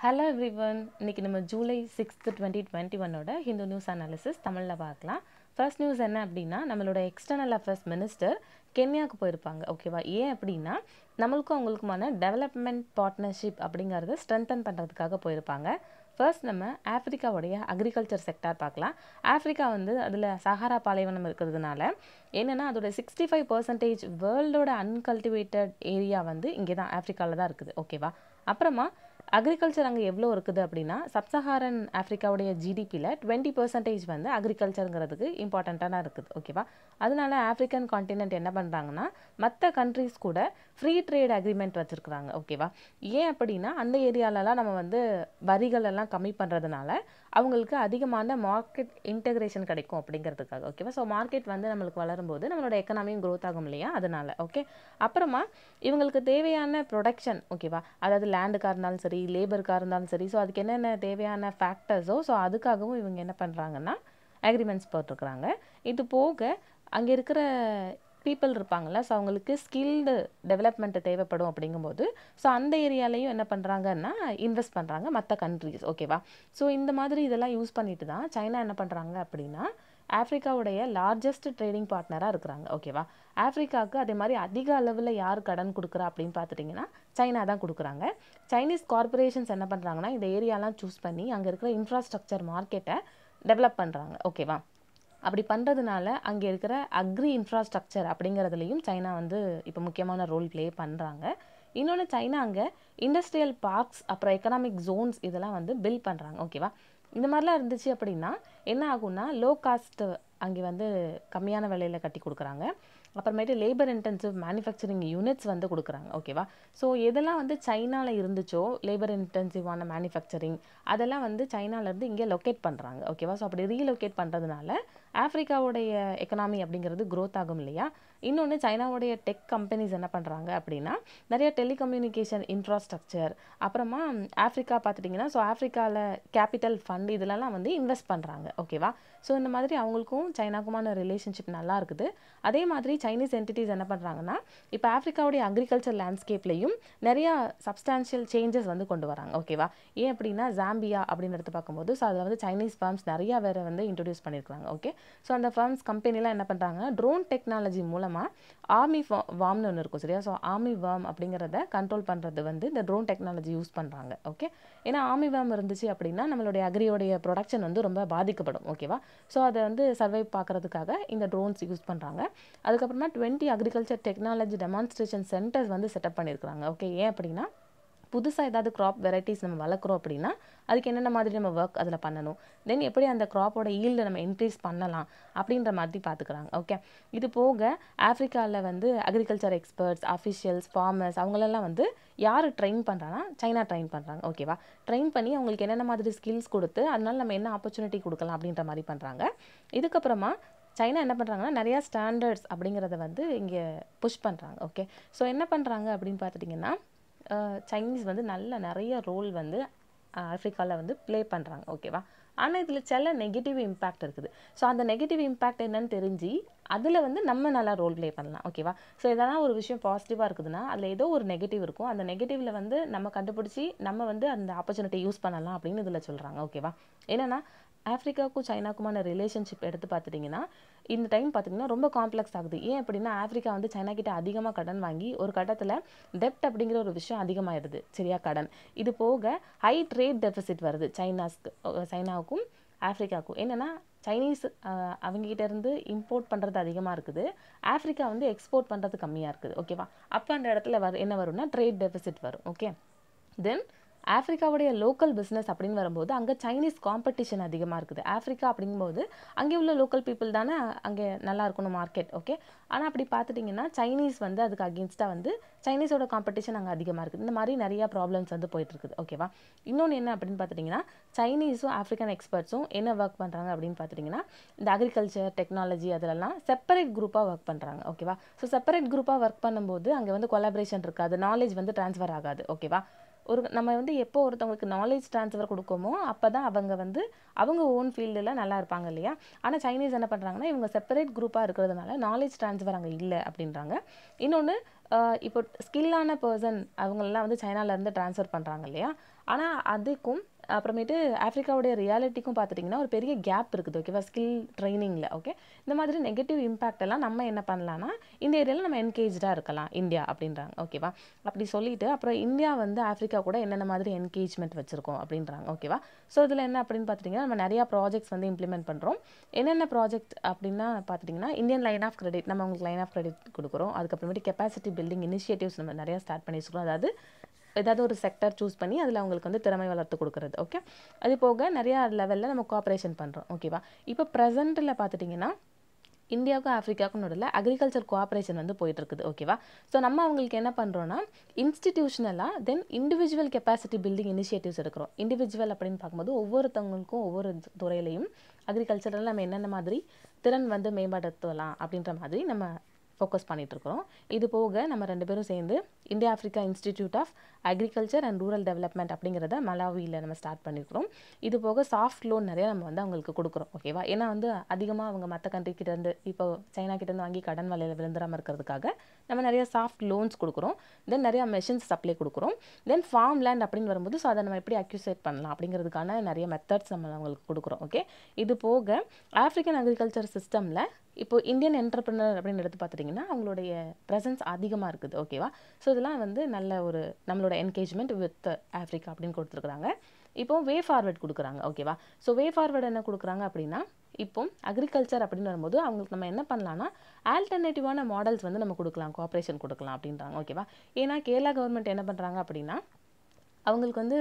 hello every one இன்றைக்கி நம்ம July sixth twenty twenty ஒன்னோட ஹிந்து நியூஸ் அனாலிசிஸ் தமிழில் பார்க்கலாம் ஃபர்ஸ்ட் நியூஸ் என்ன அப்படின்னா நம்மளோட எக்ஸ்டர்னல் அஃபேர்ஸ் மினிஸ்டர் கென்யாவுக்கு போயிருப்பாங்க ஓகேவா ஏன் அப்படின்னா நம்மளுக்கும் அவங்களுக்குமான டெவலப்மெண்ட் பார்ட்னர்ஷிப் அப்படிங்கிறத ஸ்ட்ரென்தன் பண்ணுறதுக்காக போயிருப்பாங்க ஃபர்ஸ்ட் நம்ம ஆஃப்ரிக்காவுடைய அக்ரிகல்ச்சர் செக்டார் பார்க்கலாம் ஆஃப்ரிக்கா வந்து அதில் சஹாரா பாலைவனம் இருக்கிறதுனால என்னென்னா அதோட சிக்ஸ்டி ஃபைவ் பர்சன்டேஜ் வேர்ல்டோட அன்கல்டிவேட்டட் ஏரியா வந்து இங்கே தான் ஆஃப்ரிக்காவில் தான் இருக்குது ஓகேவா அப்புறமா அக்ரிகல்ச்சர் அங்கே எவ்வளோ இருக்குது அப்படின்னா சப்சஹாரன் ஆஃப்ரிக்காவுடைய ஜிடிபியில் டுவெண்ட்டி பர்சன்டேஜ் வந்து அக்ரிகல்ச்சருங்கிறதுக்கு இம்பார்ட்டண்ட்டாக இருக்குது ஓகேவா அதனால ஆஃப்ரிக்கன் காண்டினென்ட் என்ன பண்ணுறாங்கன்னா மற்ற கண்ட்ரிஸ் கூட ஃப்ரீ ட்ரேட் அக்ரிமெண்ட் வச்சுருக்குறாங்க ஓகேவா ஏன் அப்படின்னா அந்த ஏரியாலலாம் நம்ம வந்து வரிகளெல்லாம் கம்மி பண்ணுறதுனால அவங்களுக்கு அதிகமான மார்க்கெட் இன்டகிரேஷன் கிடைக்கும் அப்படிங்கிறதுக்காக ஓகேவா ஸோ மார்க்கெட் வந்து நம்மளுக்கு வளரும்போது நம்மளோட எக்கனாமியும் க்ரோத் ஆகும் இல்லையா அதனால் ஓகே அப்புறமா இவங்களுக்கு தேவையான ப்ரொடக்ஷன் ஓகேவா அதாவது லேண்டுக்காக இருந்தாலும் சரி லேபருக்காக இருந்தாலும் சரி ஸோ அதுக்கு என்னென்ன தேவையான ஃபேக்டர்ஸோ ஸோ அதுக்காகவும் இவங்க என்ன பண்ணுறாங்கன்னா அக்ரிமெண்ட்ஸ் போட்டிருக்கிறாங்க இது போக அங்கே இருக்கிற பீப்புள் இருப்பாங்கள ஸோ அவங்களுக்கு ஸ்கில்டு டெவலப்மெண்ட் தேவைப்படும் அப்படிங்கும்போது ஸோ அந்த ஏரியாலையும் என்ன பண்ணுறாங்கன்னா இன்வெஸ்ட் பண்ணுறாங்க மற்ற கண்ட்ரிஸ் ஓகேவா ஸோ இந்த மாதிரி இதெல்லாம் யூஸ் பண்ணிட்டு தான் சைனா என்ன பண்ணுறாங்க அப்படின்னா ஆஃப்ரிக்காவுடைய லார்ஜஸ்ட் ட்ரேடிங் பார்ட்னராக இருக்கிறாங்க ஓகேவா ஆஃப்ரிக்காவுக்கு அதே மாதிரி அதிக அளவில் யார் கடன் கொடுக்குறா அப்படின்னு பார்த்துட்டிங்கன்னா சைனா தான் கொடுக்குறாங்க சைனீஸ் கார்பரேஷன்ஸ் என்ன பண்ணுறாங்கன்னா இந்த ஏரியாலாம் சூஸ் பண்ணி அங்கே இருக்கிற இன்ஃப்ராஸ்ட்ரக்சர் மார்க்கெட்டை டெவலப் பண்ணுறாங்க ஓகேவா அப்படி பண்ணுறதுனால அங்கே இருக்கிற அக்ரி இன்ஃப்ராஸ்ட்ரக்சர் அப்படிங்கிறதுலையும் சைனா வந்து இப்போ முக்கியமான ரோல் ப்ளே பண்ணுறாங்க இன்னொன்று சைனா அங்கே இண்டஸ்ட்ரியல் பார்க்ஸ் அப்புறம் எக்கனாமிக் ஜோன்ஸ் இதெல்லாம் வந்து பில் பண்ணுறாங்க ஓகேவா இந்த மாதிரிலாம் இருந்துச்சு அப்படின்னா என்ன ஆகும்னா லோ காஸ்ட் அங்கே வந்து கம்மியான விலையில் கட்டி கொடுக்குறாங்க அப்புறமேட்டு லேபர் இன்டென்சிவ் மேனுஃபேக்சரிங் யூனிட்ஸ் வந்து கொடுக்குறாங்க ஓகேவா ஸோ எதெல்லாம் வந்து சைனாவில் இருந்துச்சோ லேபர் இன்டென்சிவான மேனுஃபேக்சரிங் அதெல்லாம் வந்து சைனாலேருந்து இங்கே லொக்கேட் பண்ணுறாங்க ஓகேவா ஸோ அப்படி ரீலொக்கேட் பண்ணுறதுனால ஆப்பிரிக்காவுடைய எக்கனாமி அப்படிங்கிறது க்ரோத் ஆகும் இல்லையா இன்னொன்று சைனாவுடைய டெக் கம்பெனிஸ் என்ன பண்ணுறாங்க அப்படின்னா நிறைய டெலிகம்யூனிகேஷன் இன்ஃப்ராஸ்ட்ரக்சர் அப்புறமா ஆஃப்ரிக்கா பார்த்துட்டிங்கன்னா ஸோ ஆஃப்ரிக்காவில் கேபிட்டல் ஃபண்ட் இதிலலாம் வந்து இன்வெஸ்ட் பண்ணுறாங்க ஓகேவா ஸோ இந்த மாதிரி அவங்களுக்கும் சைனாக்குமான ரிலேஷன்ஷிப் நல்லா இருக்குது அதே மாதிரி சைனீஸ் என்டிட்டிஸ் என்ன பண்ணுறாங்கன்னா இப்போ ஆஃப்ரிக்காவுடைய அக்ரிகல்ச்சர் லேண்ட்ஸ்கேப்லேயும் நிறையா சப்ஸ்டான்ஷியல் சேஞ்சஸ் வந்து கொண்டு வராங்க ஓகேவா ஏன் அப்படின்னா ஜாம்பியா அப்படின்னு எடுத்து பார்க்கும்போது ஸோ அதில் வந்து சைனீஸ் ஃபார்ம்ஸ் நிறையா வேறு வந்து இன்ட்ரடியூஸ் பண்ணியிருக்காங்க ஓகே ஸோ அந்த ஃபார்ம்ஸ் கம்பெனிலாம் என்ன பண்ணுறாங்க ட்ரோன் டெக்னாலஜி மூலமாக அப்புறமா ஆர்மி வா வாம்னு ஒன்று இருக்கும் சரியா ஸோ ஆர்மி வாம் அப்படிங்கிறத கண்ட்ரோல் பண்ணுறது வந்து இந்த ட்ரோன் டெக்னாலஜி யூஸ் பண்ணுறாங்க ஓகே ஏன்னா ஆர்மி வாம் இருந்துச்சு அப்படின்னா நம்மளுடைய அக்ரியோடைய ப்ரொடக்ஷன் வந்து ரொம்ப பாதிக்கப்படும் ஓகேவா ஸோ அதை வந்து சர்வை பார்க்குறதுக்காக இந்த ட்ரோன்ஸ் யூஸ் பண்ணுறாங்க அதுக்கப்புறமா twenty agriculture technology demonstration centres வந்து செட்டப் பண்ணியிருக்கிறாங்க ஓகே ஏன் அப்படின்னா புதுசாக ஏதாவது க்ராப் வெரைட்டிஸ் நம்ம வளர்க்குறோம் அப்படின்னா அதுக்கு என்னென்ன மாதிரி நம்ம ஒர்க் அதில் பண்ணணும் தென் எப்படி அந்த க்ராப்போட ஈல்டை நம்ம இன்க்ரீஸ் பண்ணலாம் அப்படின்ற மாதிரி பார்த்துக்குறாங்க ஓகே இது போக ஆஃப்ரிக்காவில் வந்து அக்ரிகல்ச்சர் எக்ஸ்பர்ட்ஸ் அஃபிஷியல்ஸ் ஃபார்மர்ஸ் அவங்களெல்லாம் வந்து யார் ட்ரெயின் பண்ணுறாங்கன்னா சைனா ட்ரெயின் பண்ணுறாங்க ஓகேவா ட்ரெயின் பண்ணி அவங்களுக்கு என்னென்ன மாதிரி ஸ்கில்ஸ் கொடுத்து அதனால் நம்ம என்ன ஆப்பர்ச்சுனிட்டி கொடுக்கலாம் அப்படின்ற மாதிரி பண்ணுறாங்க இதுக்கப்புறமா சைனா என்ன பண்ணுறாங்கன்னா நிறையா ஸ்டாண்டர்ட்ஸ் அப்படிங்கிறத வந்து இங்கே புஷ் பண்ணுறாங்க ஓகே ஸோ என்ன பண்ணுறாங்க அப்படின்னு பார்த்துட்டிங்கன்னா சைனீஸ் வந்து நல்ல நிறைய ரோல் வந்து ஆஃப்ரிக்காவில் வந்து ப்ளே பண்ணுறாங்க ஓகேவா ஆனால் இதில் சில நெகட்டிவ் இம்பேக்ட் இருக்குது ஸோ அந்த நெகட்டிவ் இம்பேக்ட் என்னன்னு தெரிஞ்சு அதில் வந்து நம்ம நல்லா ரோல் ப்ளே பண்ணலாம் ஓகேவா ஸோ எதனா ஒரு விஷயம் பாசிட்டிவாக இருக்குதுன்னா அதில் ஏதோ ஒரு நெகட்டிவ் இருக்கும் அந்த நெகட்டிவில் வந்து நம்ம கண்டுபிடிச்சி நம்ம வந்து அந்த ஆப்பர்ச்சுனிட்டி யூஸ் பண்ணலாம் அப்படின்னு இதில் சொல்கிறாங்க ஓகேவா என்னென்னா ஆஃப்ரிக்காவுக்கும் சைனாக்குமான ரிலேஷன்ஷிப் எடுத்து பார்த்துட்டிங்கன்னா இந்த டைம் பார்த்திங்கன்னா ரொம்ப காம்ப்ளெக்ஸ் ஆகுது ஏன் அப்படின்னா ஆஃப்ரிக்கா வந்து சைனா கிட்ட அதிகமாக கடன் வாங்கி ஒரு கட்டத்தில் டெப்ட் அப்படிங்கிற ஒரு விஷயம் அதிகமாகிடுது சரியா கடன் இது போக ஹை ட்ரேட் டெபிசிட் வருது சைனாஸ்க்கு சைனாவுக்கும் ஆஃப்ரிக்காவுக்கும் என்னென்னா சைனீஸ் அவங்ககிட்டேருந்து இம்போர்ட் பண்ணுறது அதிகமாக இருக்குது ஆஃப்ரிக்கா வந்து எக்ஸ்போர்ட் பண்ணுறது கம்மியாக இருக்குது ஓகேவா அப்போ அந்த இடத்துல வர என்ன வரும்னா ட்ரேட் டெபிசிட் வரும் ஓகே தென் ஆஃப்ரிக்காவுடைய லோக்கல் பிஸ்னஸ் அப்படின்னு வரும்போது அங்கே சைனீஸ் காம்படிஷன் அதிகமாக இருக்குது ஆஃப்ரிக்கா அப்படிங்கும்போது அங்கே உள்ள லோக்கல் பீப்புள் தானே அங்கே நல்லா இருக்கணும் மார்க்கெட் ஓகே ஆனால் அப்படி பார்த்துட்டிங்கன்னா சைனீஸ் வந்து அதுக்கு அகேன்ஸ்டாக வந்து சைனீஸோட காம்படிஷன் அங்கே அதிகமாக இருக்குது இந்த மாதிரி நிறையா ப்ராப்ளம்ஸ் வந்து போயிட்டுருக்குது ஓகேவா இன்னொன்று என்ன அப்படின்னு பார்த்துட்டிங்கன்னா சைனீஸும் ஆஃப்ரிக்கன் எக்ஸ்பர்ட்ஸும் என்ன ஒர்க் பண்ணுறாங்க அப்படின்னு பார்த்துட்டிங்கன்னா இந்த அக்ரிகல்ச்சர் டெக்னாலஜி அதிலலாம் செப்பரேட் குரூப்பாக ஒர்க் பண்ணுறாங்க ஓகேவா ஸோ செப்பரேட் குரூப்பாக ஒர்க் பண்ணும்போது அங்கே வந்து கொலாபரேஷன் இருக்காது நாலேஜ் வந்து ட்ரான்ஸ்ஃபர் ஆகாது ஓகேவா ஒரு நம்ம வந்து எப்போ ஒருத்தவங்களுக்கு நாலேஜ் ட்ரான்ஸ்ஃபர் கொடுக்கோமோ அப்போ தான் அவங்க வந்து அவங்க ஓன் ஃபீல்டில் நல்லா இருப்பாங்க இல்லையா ஆனால் சைனீஸ் என்ன பண்ணுறாங்கன்னா இவங்க செப்பரேட் குரூப்பாக இருக்கிறதுனால நாலேஜ் ட்ரான்ஸ்ஃபர் அங்கே இல்லை அப்படின்றாங்க இன்னொன்று இப்போ ஸ்கில்லான பர்சன் அவங்களெலாம் வந்து சைனாவிலேருந்து ட்ரான்ஸ்ஃபர் பண்ணுறாங்க இல்லையா ஆனால் அதுக்கும் அப்புறமேட்டு ஆஃப்ரிக்காவுடைய ரியாலிட்டிக்கும் பார்த்துட்டிங்கன்னா ஒரு பெரிய கேப் இருக்குது ஓகேவா ஸ்கில் ட்ரைனிங்கில் ஓகே இந்த மாதிரி நெகட்டிவ் இம்பேக்ட் எல்லாம் நம்ம என்ன பண்ணலான்னா இந்த ஏரியாவில் நம்ம என்கேஜாக இருக்கலாம் இந்தியா அப்படின்றாங்க ஓகேவா அப்படி சொல்லிட்டு அப்புறம் இந்தியா வந்து ஆஃப்ரிக்கா கூட என்னென்ன மாதிரி என்கேஜ்மெண்ட் வச்சுருக்கோம் அப்படின்றாங்க ஓகேவா ஸோ இதில் என்ன அப்படின்னு பார்த்துட்டிங்கன்னா நம்ம நிறையா ப்ராஜெக்ட்ஸ் வந்து இம்ப்ளிமெண்ட் பண்ணுறோம் என்னென்ன ப்ராஜெக்ட் அப்படின்னா பார்த்துட்டிங்கன்னா இந்தியன் லைன் ஆஃப் கிரெடிட் நம்ம உங்களுக்கு லைன் ஆஃப் கிரெடிட் கொடுக்குறோம் அதுக்கப்புறமேட்டு கெப்பாசிட்டி பில்டிங் இனிஷியேட்டிவ்ஸ் நம்ம நிறையா ஸ்டார்ட் பண்ணி வச்சுக்கிறோம் அதாவது ஏதாவது ஒரு செக்டர் சூஸ் பண்ணி அதில் அவங்களுக்கு வந்து திறமை வளர்த்து கொடுக்குறது ஓகே அது போக நிறையா லெவலில் நம்ம கோஆப்ரேஷன் பண்ணுறோம் ஓகேவா இப்போ ப்ரெசென்ட்டில் பார்த்துட்டிங்கன்னா இந்தியாவுக்கும் ஆஃப்ரிக்காவுக்கும் நடுவில் அக்ரிகல்ச்சர் கோஆப்ரேஷன் வந்து போயிட்டுருக்குது ஓகேவா ஸோ நம்ம அவங்களுக்கு என்ன பண்ணுறோன்னா இன்ஸ்டிடியூஷனலாக then individual capacity building initiatives எடுக்கிறோம் இண்டிவிஜுவல் அப்படின்னு பார்க்கும்போது ஒவ்வொருத்தவங்களுக்கும் ஒவ்வொரு துறையிலையும் அக்ரிகல்ச்சரில் நம்ம என்னென்ன மாதிரி திறன் வந்து மேம்படுத்தலாம் அப்படின்ற மாதிரி நம்ம ஃபோக்கஸ் பண்ணிகிட்ருக்குறோம் இது போக நம்ம ரெண்டு பேரும் சேர்ந்து India Africa institute of agriculture and rural development அப்படிங்கிறத மலாவியில் நம்ம ஸ்டார்ட் பண்ணியிருக்கிறோம் இது போக சாஃப்ட் லோன் நிறையா நம்ம வந்து அவங்களுக்கு கொடுக்குறோம் ஓகேவா ஏன்னா வந்து அதிகமாக அவங்க மற்ற கண்ட்ரிக்கிட்டேருந்து இப்போ சைனா கிட்டேருந்து வாங்கி கடன் வலையில் விழுந்துடாமல் இருக்கிறதுக்காக நம்ம நிறைய சாஃப்ட் லோன்ஸ் கொடுக்குறோம் தென் நிறையா மெஷின்ஸ் சப்ளை கொடுக்குறோம் தென் ஃபார்ம் லேண்ட் அப்படின்னு வரும்போது ஸோ அதை நம்ம எப்படி அக்யூசேட் பண்ணலாம் அப்படிங்கிறதுக்கான நிறைய மெத்தட்ஸ் நம்ம அவங்களுக்கு கொடுக்குறோம் ஓகே இது போக ஆஃப்ரிக்கன் அக்ரிகல்ச்சர் சிஸ்டமில் இப்போ இந்தியன் என்டர்பிரினர் அப்படின்னு எடுத்து பார்த்துட்டிங்கன்னா அவங்களுடைய ப்ரெசன்ஸ் அதிகமாக இருக்குது ஓகேவா ஸோ இதெல்லாம் வந்து நல்ல ஒரு நம்மளோட என்கேஜ்மெண்ட் வித் ஆஃப்ரிக்கா அப்படின்னு கொடுத்துருக்குறாங்க இப்போ வே ஃபார்வர்ட் கொடுக்குறாங்க ஓகேவா ஸோ வே ஃபார்வர்ட் என்ன கொடுக்குறாங்க அப்படின்னா இப்போ அக்ரிகல்ச்சர் அப்படின்னு வரும்போது அவங்களுக்கு நம்ம என்ன பண்ணலாம்னா ஆல்டர்னேட்டிவான மாடல்ஸ் வந்து நம்ம கொடுக்கலாம் கோஆப்ரேஷன் கொடுக்கலாம் அப்படின்றாங்க ஓகேவா ஏன்னா கேரளா கவர்மெண்ட் என்ன பண்ணுறாங்க அப்படின்னா அவங்களுக்கு வந்து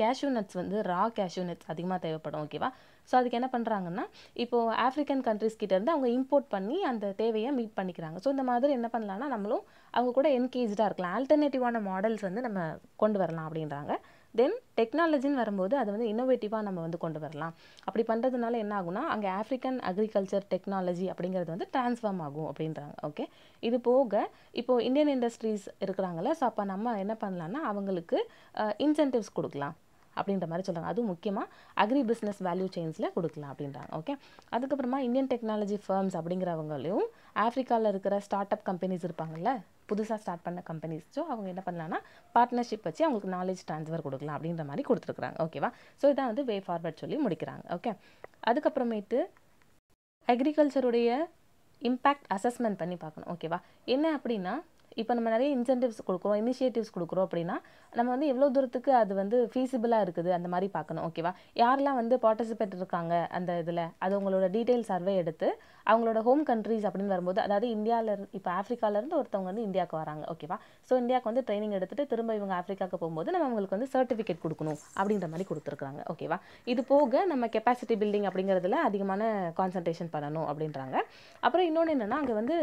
கேஷ்யூ நட்ஸ் வந்து ரா கேஷ்யூ நட்ஸ் அதிகமாக தேவைப்படும் ஓகேவா ஸோ அதுக்கு என்ன பண்ணுறாங்கன்னா இப்போது ஆஃப்ரிக்கன் கண்ட்ரிஸ் கிட்டேருந்து அவங்க இம்போர்ட் பண்ணி அந்த தேவையை மீட் பண்ணிக்கிறாங்க ஸோ இந்த மாதிரி என்ன பண்ணலான்னா நம்மளும் அவங்க கூட என்கேஜாக இருக்கலாம் ஆல்டர்னேட்டிவான மாடல்ஸ் வந்து நம்ம கொண்டு வரலாம் அப்படின்றாங்க தென் டெக்னாலஜின்னு வரும்போது அது வந்து இன்னோவேட்டிவாக நம்ம வந்து கொண்டு வரலாம் அப்படி பண்ணுறதுனால என்ன ஆகும்னா அங்கே ஆஃப்ரிக்கன் அக்ரிகல்ச்சர் டெக்னாலஜி அப்படிங்கிறது வந்து டிரான்ஸ்ஃபார்ம் ஆகும் அப்படின்றாங்க ஓகே இது போக இப்போது இந்தியன் இண்டஸ்ட்ரீஸ் இருக்கிறாங்கள ஸோ அப்போ நம்ம என்ன பண்ணலான்னா அவங்களுக்கு இன்சென்டிவ்ஸ் கொடுக்கலாம் அப்படின்ற மாதிரி சொல்கிறாங்க அதுவும் முக்கியமாக அக்ரி பிஸ்னஸ் வேல்யூ செயின்ஸில் கொடுக்கலாம் அப்படின்றாங்க ஓகே அதுக்கப்புறமா இந்தியன் டெக்னாலஜி ஃபர்ம்ஸ் அப்படிங்கிறவங்களையும் ஆஃப்ரிக்காவில் இருக்கிற ஸ்டார்ட் அப் கம்பெனிஸ் இருப்பாங்கள்ல புதுசாக ஸ்டார்ட் பண்ண கம்பெனிஸ் ஸோ அவங்க என்ன பண்ணலான்னா பார்ட்னர்ஷிப் வச்சு அவங்களுக்கு நாலேஜ் ட்ரான்ஸ்ஃபர் கொடுக்கலாம் அப்படின்ற மாதிரி கொடுத்துருக்குறாங்க ஓகேவா ஸோ இதான் வந்து வே ஃபார்வர்ட் சொல்லி முடிக்கிறாங்க ஓகே அதுக்கப்புறமேட்டு அக்ரிகல்ச்சருடைய இம்பேக்ட் அசஸ்மெண்ட் பண்ணி பார்க்கணும் ஓகேவா என்ன அப்படின்னா இப்போ நம்ம நிறைய இன்சென்டிவ்ஸ் கொடுக்குறோம் இனிஷியேட்டிவ்ஸ் கொடுக்குறோம் அப்படின்னா நம்ம வந்து எவ்வளோ தூரத்துக்கு அது வந்து ஃபீஸிபிளாக இருக்குது அந்த மாதிரி பார்க்கணும் ஓகேவா யாரெல்லாம் வந்து பார்ட்டிசிபேட் இருக்காங்க அந்த இதில் அது அவங்களோட டீட்டெயில் சர்வே எடுத்து அவங்களோட ஹோம் கண்ட்ரீஸ் அப்படின்னு வரும்போது அதாவது இந்தியாவிலேருந்து இப்போ ஆஃப்ரிக்காவிலேருந்து ஒருத்தவங்க வந்து இந்தியாவுக்கு வராங்க ஓகேவா ஸோ இந்தியாவுக்கு வந்து ட்ரைனிங் எடுத்துகிட்டு திரும்ப இவங்க ஆஃப்ரிக்காவுக்கு போகும்போது நம்ம அவங்களுக்கு வந்து சர்டிஃபிகேட் கொடுக்கணும் அப்படின்ற மாதிரி கொடுத்துருக்குறாங்க ஓகேவா இது போக நம்ம கெப்பாசிட்டி பில்டிங் அப்படிங்கிறதுல அதிகமான கான்சன்ட்ரேஷன் பண்ணணும் அப்படின்றாங்க அப்புறம் இன்னொன்று என்னென்னா அங்கே வந்து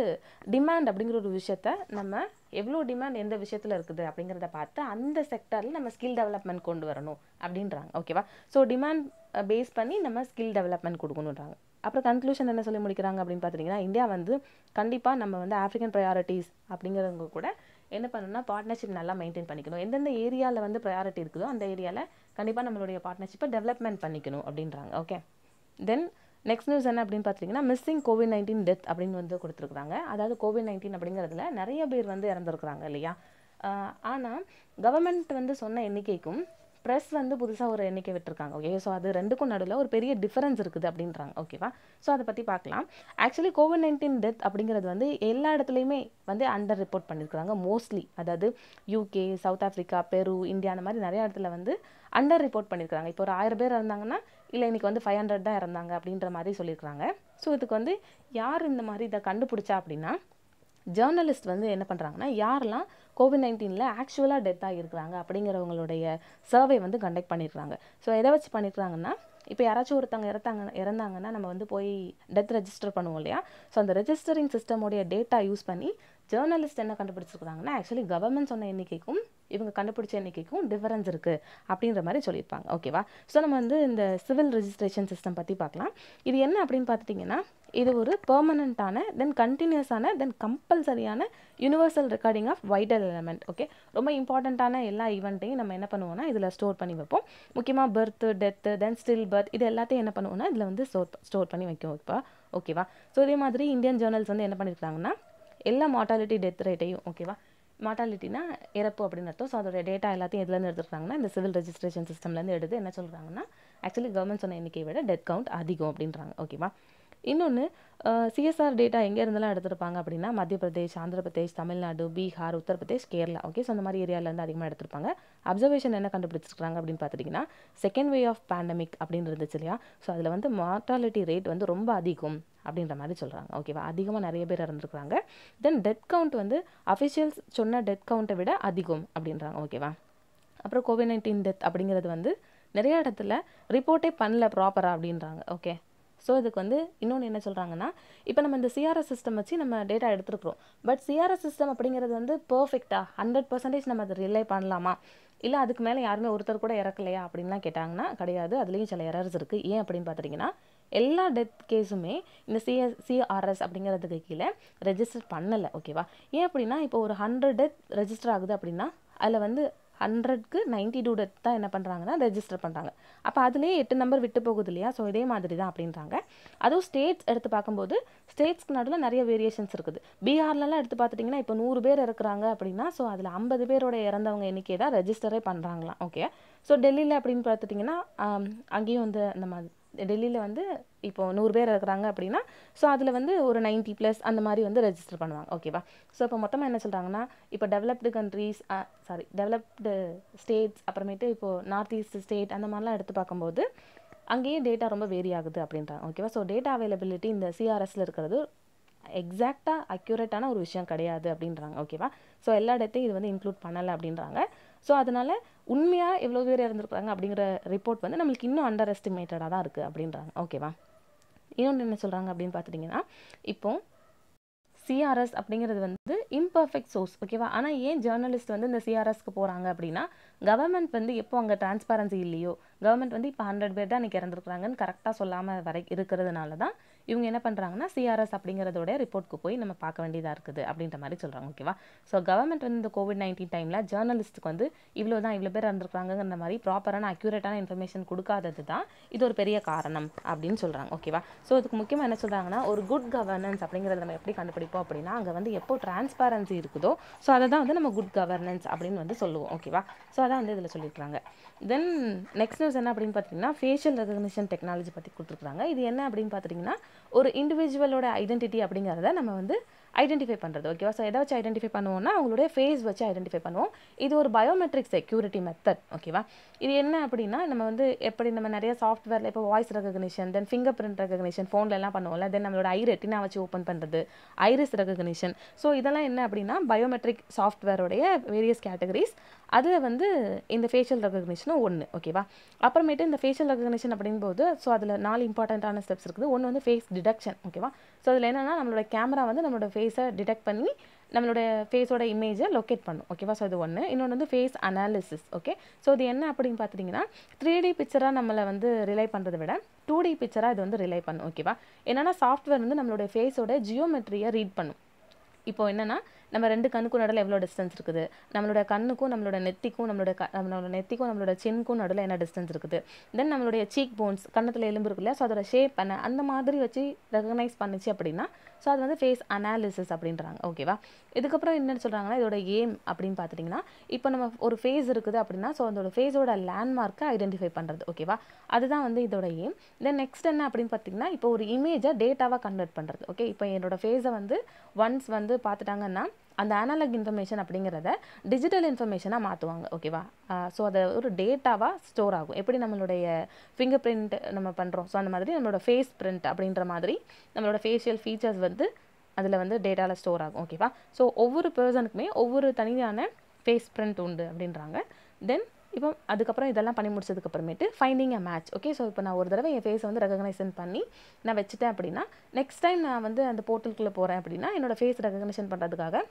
டிமாண்ட் அப்படிங்கிற ஒரு விஷயத்த நம்ம எவ்வளோ டிமாண்ட் எந்த விஷயத்தில் இருக்குது அப்படிங்கிறத பார்த்து அந்த செக்டரில் நம்ம ஸ்கில் டெவலப்மெண்ட் கொண்டு வரணும் அப்படின்றாங்க ஓகேவா ஸோ டிமாண்ட் பேஸ் பண்ணி நம்ம ஸ்கில் டெவலப்மெண்ட் கொடுக்கணுன்றாங்க அப்புறம் கன்க்ளூஷன் என்ன சொல்லி முடிக்கிறாங்க அப்படின்னு பார்த்தீங்கன்னா இந்தியா வந்து கண்டிப்பாக நம்ம வந்து ஆஃப்ரிக்கன் ப்ரையாரிட்டிஸ் அப்படிங்கிறவங்க கூட என்ன பண்ணணும்னா பார்ட்னர்ஷிப் நல்லா மெயின்டைன் பண்ணிக்கணும் எந்தெந்த ஏரியாவில் வந்து ப்ரையாரிட்டி இருக்குதோ அந்த ஏரியாவில் கண்டிப்பாக நம்மளுடைய பார்ட்னர்ஷிப்பை டெவலப்மெண்ட் பண்ணிக்கணும் அப்படின்றாங்க ஓகே தென் நெக்ஸ்ட் நியூஸ் என்ன அப்படின்னு பார்த்தீங்கன்னா மிஸ்ஸிங் கோவிட் நைன்டீன் டெத் அப்படின்னு வந்து கொடுத்துருக்குறாங்க அதாவது கோவிட் நைன்டீன் அப்படிங்கிறதுல நிறைய பேர் வந்து இறந்துருக்குறாங்க இல்லையா ஆனால் கவர்மெண்ட் வந்து சொன்ன எண்ணிக்கைக்கும் ப்ரெஸ் வந்து புதுசாக ஒரு எண்ணிக்கை விட்டுருக்காங்க ஓகே ஸோ அது ரெண்டுக்கும் நடுவில் ஒரு பெரிய டிஃபரன்ஸ் இருக்குது அப்படின்றாங்க ஓகேவா ஸோ அதை பற்றி பார்க்கலாம் ஆக்சுவலி கோவிட் நைன்டீன் டெத் அப்படிங்கிறது வந்து எல்லா இடத்துலையுமே வந்து அண்டர் ரிப்போர்ட் பண்ணியிருக்கிறாங்க மோஸ்ட்லி அதாவது UK South Africa Peru India அந்த மாதிரி நிறையா இடத்துல வந்து அண்டர் ரிப்போர்ட் பண்ணியிருக்காங்க இப்போ ஒரு ஆயிரம் பேர் இருந்தாங்கன்னா இல்லை இன்றைக்கி வந்து ஃபைவ் ஹண்ட்ரட் தான் இறந்தாங்க அப்படின்ற மாதிரி சொல்லியிருக்காங்க ஸோ இதுக்கு வந்து யார் இந்த மாதிரி இதை கண்டுபிடிச்சா அப்படின்னா ஜேர்னலிஸ்ட் வந்து என்ன பண்ணுறாங்கன்னா யாரெல்லாம் கோவிட் நைன்டீனில் ஆக்சுவலாக டெத் ஆகியிருக்கிறாங்க அப்படிங்கிறவங்களுடைய சர்வே வந்து கண்டக்ட் பண்ணியிருக்காங்க ஸோ எதை வச்சு பண்ணியிருக்காங்கன்னா இப்போ யாராச்சும் ஒருத்தவங்க இறத்தாங்க இறந்தாங்கன்னா நம்ம வந்து போய் டெத் ரெஜிஸ்டர் பண்ணுவோம் இல்லையா ஸோ அந்த ரெஜிஸ்டரிங் சிஸ்டமுடைய டேட்டா யூஸ் பண்ணி ஜேர்னலிஸ்ட் என்ன கண்டுபிடிச்சிருக்காங்கன்னா ஆக்சுவலி கவர்மெண்ட் சொன்ன எண்ணிக்கைக்கும் இவங்க கண்டுபிடிச்ச எண்ணிக்கைக்கும் டிஃபரன்ஸ் இருக்குது அப்படின்ற மாதிரி சொல்லியிருப்பாங்க ஓகேவா ஸோ நம்ம வந்து இந்த சிவில் ரெஜிஸ்ட்ரேஷன் சிஸ்டம் பற்றி பார்க்கலாம் இது என்ன அப்படின்னு பார்த்துட்டிங்கன்னா இது ஒரு பெர்மனண்ட்டான தென் கண்டினியூஸான தென் கம்பல்சரியான universal recording of vital element okay ரொம்ப இம்பார்ட்டண்ட்டான எல்லா ஈவெண்ட்டையும் நம்ம என்ன பண்ணுவோம்னா இதில் ஸ்டோர் பண்ணி வைப்போம் முக்கியமாக birth death then still birth இது எல்லாத்தையும் என்ன பண்ணுவோம்னா இதில் வந்து ஸ்டோர் ஸ்டோர் பண்ணி வைக்கும் இப்போ ஓகேவா ஸோ இதே மாதிரி இந்தியன் ஜேர்னல்ஸ் வந்து என்ன பண்ணியிருக்காங்கன்னா எல்லா மார்ட்டாலிட்டி டெத் ரேட்டையும் ஓகேவா மார்ட்டாலிட்டினா இறப்பு அப்படின்னு அர்த்தம் ஸோ அதோட டேட்டா எல்லாத்தையும் எதுலேருந்து எடுத்துருக்காங்கன்னா இந்த சிவில் ரெஜிஸ்ட்ரேஷன் சிஸ்டம்லேருந்து எடுத்து என்ன சொல்கிறாங்கன்னா ஆக்சுவலி கவர்மெண்ட் சொன்ன எண்ணிக்கையை விட டெத் கவுண்ட் அதிகம் அப்படின்றாங்க ஓகேவா இன்னொன்று சிஎஸ்ஆர் டேட்டா எங்கே இருந்தெல்லாம் எடுத்திருப்பாங்க அப்படின்னா மத்திய பிரதேஷ் ஆந்திர பிரதேஷ் தமிழ்நாடு பீகார் உத்தரப்பிரதேஷ் கேரளா ஓகே ஸோ அந்த மாதிரி ஏரியாவிலேருந்து அதிகமாக எடுத்திருப்பாங்க அப்சர்வேஷன் என்ன கண்டுபிடிச்சிருக்காங்க அப்படின்னு பார்த்துட்டிங்கன்னா செகண்ட் வே ஆஃப் பேண்டமிக் அப்படின்னு இருந்துச்சு இல்லையா ஸோ அதில் வந்து மார்ட்டாலிட்டி ரேட் வந்து ரொம்ப அதிகம் அப்படின்ற மாதிரி சொல்கிறாங்க ஓகேவா அதிகமாக நிறைய பேர் இறந்துருக்குறாங்க தென் டெத் கவுண்ட் வந்து அஃபிஷியல்ஸ் சொன்ன டெத் கவுண்ட்டை விட அதிகம் அப்படின்றாங்க ஓகேவா அப்புறம் கோவிட் நைன்டீன் டெத் அப்படிங்கிறது வந்து நிறைய இடத்துல ரிப்போர்ட்டே பண்ணல ப்ராப்பராக அப்படின்றாங்க ஓகே ஸோ இதுக்கு வந்து இன்னொன்று என்ன சொல்கிறாங்கன்னா இப்போ நம்ம இந்த சிஆர்எஸ் சிஸ்டம் வச்சு நம்ம டேட்டா எடுத்துருக்குறோம் பட் சிஆர்எஸ் சிஸ்டம் அப்படிங்கிறது வந்து பர்ஃபெக்டாக ஹண்ட்ரட் பர்சன்டேஜ் நம்ம அதை ரிலே பண்ணலாமா இல்லை அதுக்கு மேலே யாருமே ஒருத்தர் கூட இறக்கலையா அப்படின்லாம் கேட்டாங்கன்னா கிடையாது அதுலேயும் சில எரர்ஸ் இருக்குது ஏன் அப்படின்னு பார்த்துட்டிங்கன்னா எல்லா டெத் கேஸுமே இந்த சிஎஸ் சிஆர்எஸ் அப்படிங்கிறதுக்கு கீழே ரெஜிஸ்டர் பண்ணலை ஓகேவா ஏன் அப்படின்னா இப்போ ஒரு ஹண்ட்ரட் டெத் ரெஜிஸ்டர் ஆகுது அப்படின்னா அதில் வந்து ஹண்ட்ரட்க்கு நைன்ட்டி டெத் தான் என்ன பண்ணுறாங்கன்னா ரெஜிஸ்டர் பண்ணுறாங்க அப்போ அதுலேயே எட்டு நம்பர் விட்டு போகுது இல்லையா ஸோ இதே மாதிரி தான் அப்படின்றாங்க அதுவும் ஸ்டேட்ஸ் எடுத்து பார்க்கும்போது ஸ்டேட்ஸ்க்கு நடுவில் நிறைய வேரியேஷன்ஸ் இருக்குது பீகார்லலாம் எடுத்து பார்த்துட்டிங்கன்னா இப்போ நூறு பேர் இருக்கிறாங்க அப்படின்னா ஸோ அதில் ஐம்பது பேரோட இறந்தவங்க எண்ணிக்கை தான் ரெஜிஸ்டரே பண்ணுறாங்களாம் ஓகே ஸோ டெல்லியில் அப்படின்னு பார்த்துட்டிங்கன்னா அங்கேயும் வந்து அந்த மாதிரி டெல்லியில் வந்து இப்போ நூறு பேர் இருக்கிறாங்க அப்படின்னா ஸோ அதில் வந்து ஒரு நைன்ட்டி ப்ளஸ் அந்த மாதிரி வந்து ரெஜிஸ்டர் பண்ணுவாங்க ஓகேவா ஸோ இப்போ மொத்தமாக என்ன சொல்கிறாங்கன்னா இப்போ developed countries sorry developed states அப்புறமேட்டு இப்போது நார்த் ஈஸ்ட் ஸ்டேட் அந்த மாதிரிலாம் எடுத்து பார்க்கும்போது அங்கேயே டேட்டா ரொம்ப வேரி ஆகுது அப்படின்றாங்க ஓகேவா ஸோ டேட்டா அவைலபிலிட்டி இந்த சிஆர்எஸில் இருக்கிறது எக்ஸாக்டாக அக்யூரேட்டான ஒரு விஷயம் கிடையாது அப்படின்றாங்க ஓகேவா ஸோ எல்லா இடத்தையும் இது வந்து இன்க்ளூட் பண்ணலை அப்படின்றாங்க ஸோ அதனால் உண்மையாக இவ்வளோ பேர் இறந்துருக்குறாங்க அப்படிங்கிற ரிப்போர்ட் வந்து நம்மளுக்கு இன்னும் அண்டர் எஸ்டிமேட்டடாக தான் இருக்குது அப்படின்றாங்க ஓகேவா இன்னொன்று என்ன சொல்கிறாங்க அப்படின்னு பார்த்துட்டிங்கன்னா இப்போது சிஆர்எஸ் அப்படிங்கிறது வந்து இம்பர்ஃபெக்ட் சோர்ஸ் ஓகேவா ஆனால் ஏன் ஜேர்னலிஸ்ட் வந்து இந்த சிஆர்எஸ்க்கு போகிறாங்க அப்படின்னா கவர்மெண்ட் வந்து எப்போ அங்கே டிரான்ஸ்பரன்சி இல்லையோ கவர்மெண்ட் வந்து இப்போ ஹண்ட்ரட் பேர் தான் இன்றைக்கி இறந்துருக்குறாங்கன்னு கரெக்டாக சொல்லாமல் வரை இருக்கிறதுனால தான் இவங்க என்ன பண்ணுறாங்கன்னா சிஆர்எஸ் அப்படிங்கிறதோட ரிப்போர்ட்டுக்கு போய் நம்ம பார்க்க வேண்டியதாக இருக்குது அப்படின்ற மாதிரி சொல்கிறாங்க ஓகேவா ஸோ கவர்மெண்ட் வந்து இந்த கோவிட் நைன்டீன் டைமில் ஜேர்னலிஸ்ட்டுக்கு வந்து இவ்வளோ தான் இவ்வளோ பேர் இருந்திருக்காங்கிற மாதிரி ப்ராப்பரான அக்யூரேட்டான இன்ஃபர்மேஷன் கொடுக்காதது தான் இது ஒரு பெரிய காரணம் அப்படின்னு சொல்கிறாங்க ஓகேவா ஸோ இதுக்கு முக்கியமாக என்ன சொல்கிறாங்கன்னா ஒரு குட் கவர்னன்ஸ் அப்படிங்கிறத நம்ம எப்படி கண்டுபிடிப்போம் அப்படின்னா அங்கே வந்து எப்போ டிரான்ஸ்பரன்சி இருக்குதோ ஸோ அதை தான் வந்து நம்ம குட் கவர்னன்ஸ் அப்படின்னு வந்து சொல்லுவோம் ஓகேவா ஸோ அதான் வந்து இதில் சொல்லியிருக்காங்க தென் நெக்ஸ்ட் நியூஸ் என்ன அப்படின்னு பார்த்தீங்கன்னா ஃபேஷியல் ரெகக்னிஷன் டெக்னாலஜி பற்றி கொடுத்துருக்காங்க இது என்ன அப்படின்னு பார்த்தீங்கன்னா ஒரு இண்டிவிஜுவலோட ஐடென்டிட்டி அப்படிங்கிறத நம்ம வந்து ஐடென்டிஃபை பண்ணுறது ஓகேவா ஸோ ஏதாச்சும் ஐடென்டிஃபை பண்ணுவோம்னா அவங்களுடைய ஃபேஸ் வச்சு ஐடென்டிஃபை பண்ணுவோம் இது ஒரு பயோமெட்ரிக் செக்யூரிட்டி மெத்தட் ஓகேவா இது என்ன அப்படின்னா நம்ம வந்து எப்படி நம்ம நிறைய சாஃப்ட்வேரில் இப்போ voice recognition then finger print recognition ஃபோனில் எல்லாம் பண்ணுவோம்ல தென் நம்மளோட ஐ ரெட்டினா வச்சு ஓப்பன் பண்ணுறது ஐரிஸ் ரெகக்னிஷன் ஸோ இதெல்லாம் என்ன அப்படின்னா பயோமெட்ரிக் சாஃப்ட்வேருடைய வேரியஸ் கேட்டகரிஸ் அது வந்து இந்த ஃபேஷியல் ரெகக்னிஷனும் ஒன்று ஓகேவா அப்புறமேட்டு இந்த ஃபேஷியல் ரெகக்னிஷன் அப்படிங்கும்போது ஸோ அதில் நாலு இம்பார்ட்டண்ட்டான ஸ்டெப்ஸ் இருக்குது ஒன்று வந்து ஃபேஸ் டிடக்ஷன் ஓகேவா ஸோ அதில் என்னென்னா நம்மளோட கேமரா வந்து நம்மளோட ஃபேஸை டிடெக்ட் பண்ணி நம்மளோட ஃபேஸோட இமேஜை லொக்கேட் பண்ணும் ஓகேவா ஸோ இது ஒன்று இன்னொன்று வந்து ஃபேஸ் அனாலிசிஸ் ஓகே ஸோ இது என்ன அப்படின்னு பார்த்துட்டிங்கன்னா த்ரீ டி பிக்சராக நம்மளை வந்து ரிலே பண்ணுறதை விட டூ டி பிக்சராக இது வந்து ரிலே பண்ணும் ஓகேவா என்னென்னா சாஃப்ட்வேர் வந்து நம்மளோட ஃபேஸோட ஜியோமெட்ரியை ரீட் பண்ணும் இப்போது என்னென்னா நம்ம ரெண்டு கண்ணுக்கும் நடுவில் எவ்வளோ டிஸ்டன்ஸ் இருக்குது நம்மளோட கண்ணுக்கும் நம்மளோட நெத்திக்கும் நம்மளோட க நம்மளோட நெத்திக்கும் நம்மளோட சின்க்கும் நடுவில் என்ன டிஸ்டன்ஸ் இருக்குது தென் நம்மளுடைய சீக் போன்ஸ் கண்ணத்தில் எலும்பு இல்லையா ஸோ அதோட ஷேப் பண்ண அந்த மாதிரி வச்சு ரெகனைஸ் பண்ணுச்சு அப்படின்னா ஸோ அது வந்து ஃபேஸ் அனாலிசிஸ் அப்படின்றாங்க ஓகேவா இதுக்கப்புறம் என்னென்னு சொல்கிறாங்கன்னா இதோட ஏம் அப்படின்னு பார்த்துட்டிங்கன்னா இப்போ நம்ம ஒரு ஃபேஸ் இருக்குது அப்படின்னா ஸோ அதோட ஃபேஸோட லேண்ட்மார்க்கை ஐடென்டிஃபை பண்ணுறது ஓகேவா அதுதான் வந்து இதோட ஏம் தென் நெக்ஸ்ட் என்ன அப்படின்னு பார்த்தீங்கன்னா இப்போ ஒரு இமேஜை டேட்டாவாக கன்வெர்ட் பண்ணுறது ஓகே இப்போ என்னோட ஃபேஸை வந்து ஒன்ஸ் வந்து பார்த்துட்டாங்கன்னா அந்த அனலாக் இன்ஃபர்மேஷன் அப்படிங்கிறத டிஜிட்டல் இன்ஃபர்மேஷனாக மாற்றுவாங்க ஓகேவா ஸோ அதை ஒரு டேட்டாவாக ஸ்டோர் ஆகும் எப்படி நம்மளுடைய ஃபிங்கர் பிரிண்ட் நம்ம பண்ணுறோம் ஸோ அந்த மாதிரி நம்மளோட ஃபேஸ் பிரிண்ட் அப்படின்ற மாதிரி நம்மளோட ஃபேஷியல் ஃபீச்சர்ஸ் வந்து அதில் வந்து டேட்டாவில் ஸ்டோர் ஆகும் ஓகேவா ஸோ ஒவ்வொரு பர்சனுக்குமே ஒவ்வொரு தனியான ஃபேஸ் பிரிண்ட் உண்டு அப்படின்றாங்க தென் இப்போ அதுக்கப்புறம் இதெல்லாம் பண்ணி முடிச்சதுக்கப்புறமேட்டு finding a match okay so இப்போ நான் ஒரு தடவை என் ஃபேஸை வந்து ரெகக்னைசன் பண்ணி நான் வச்சுட்டேன் அப்படின்னா நெக்ஸ்ட் டைம் நான் வந்து அந்த போர்ட்டலுக்குள்ளே போகிறேன் அப்படின்னா என்னோடய ஃபேஸ் ரெகக்னைசன் பண்ணுறதுக்காக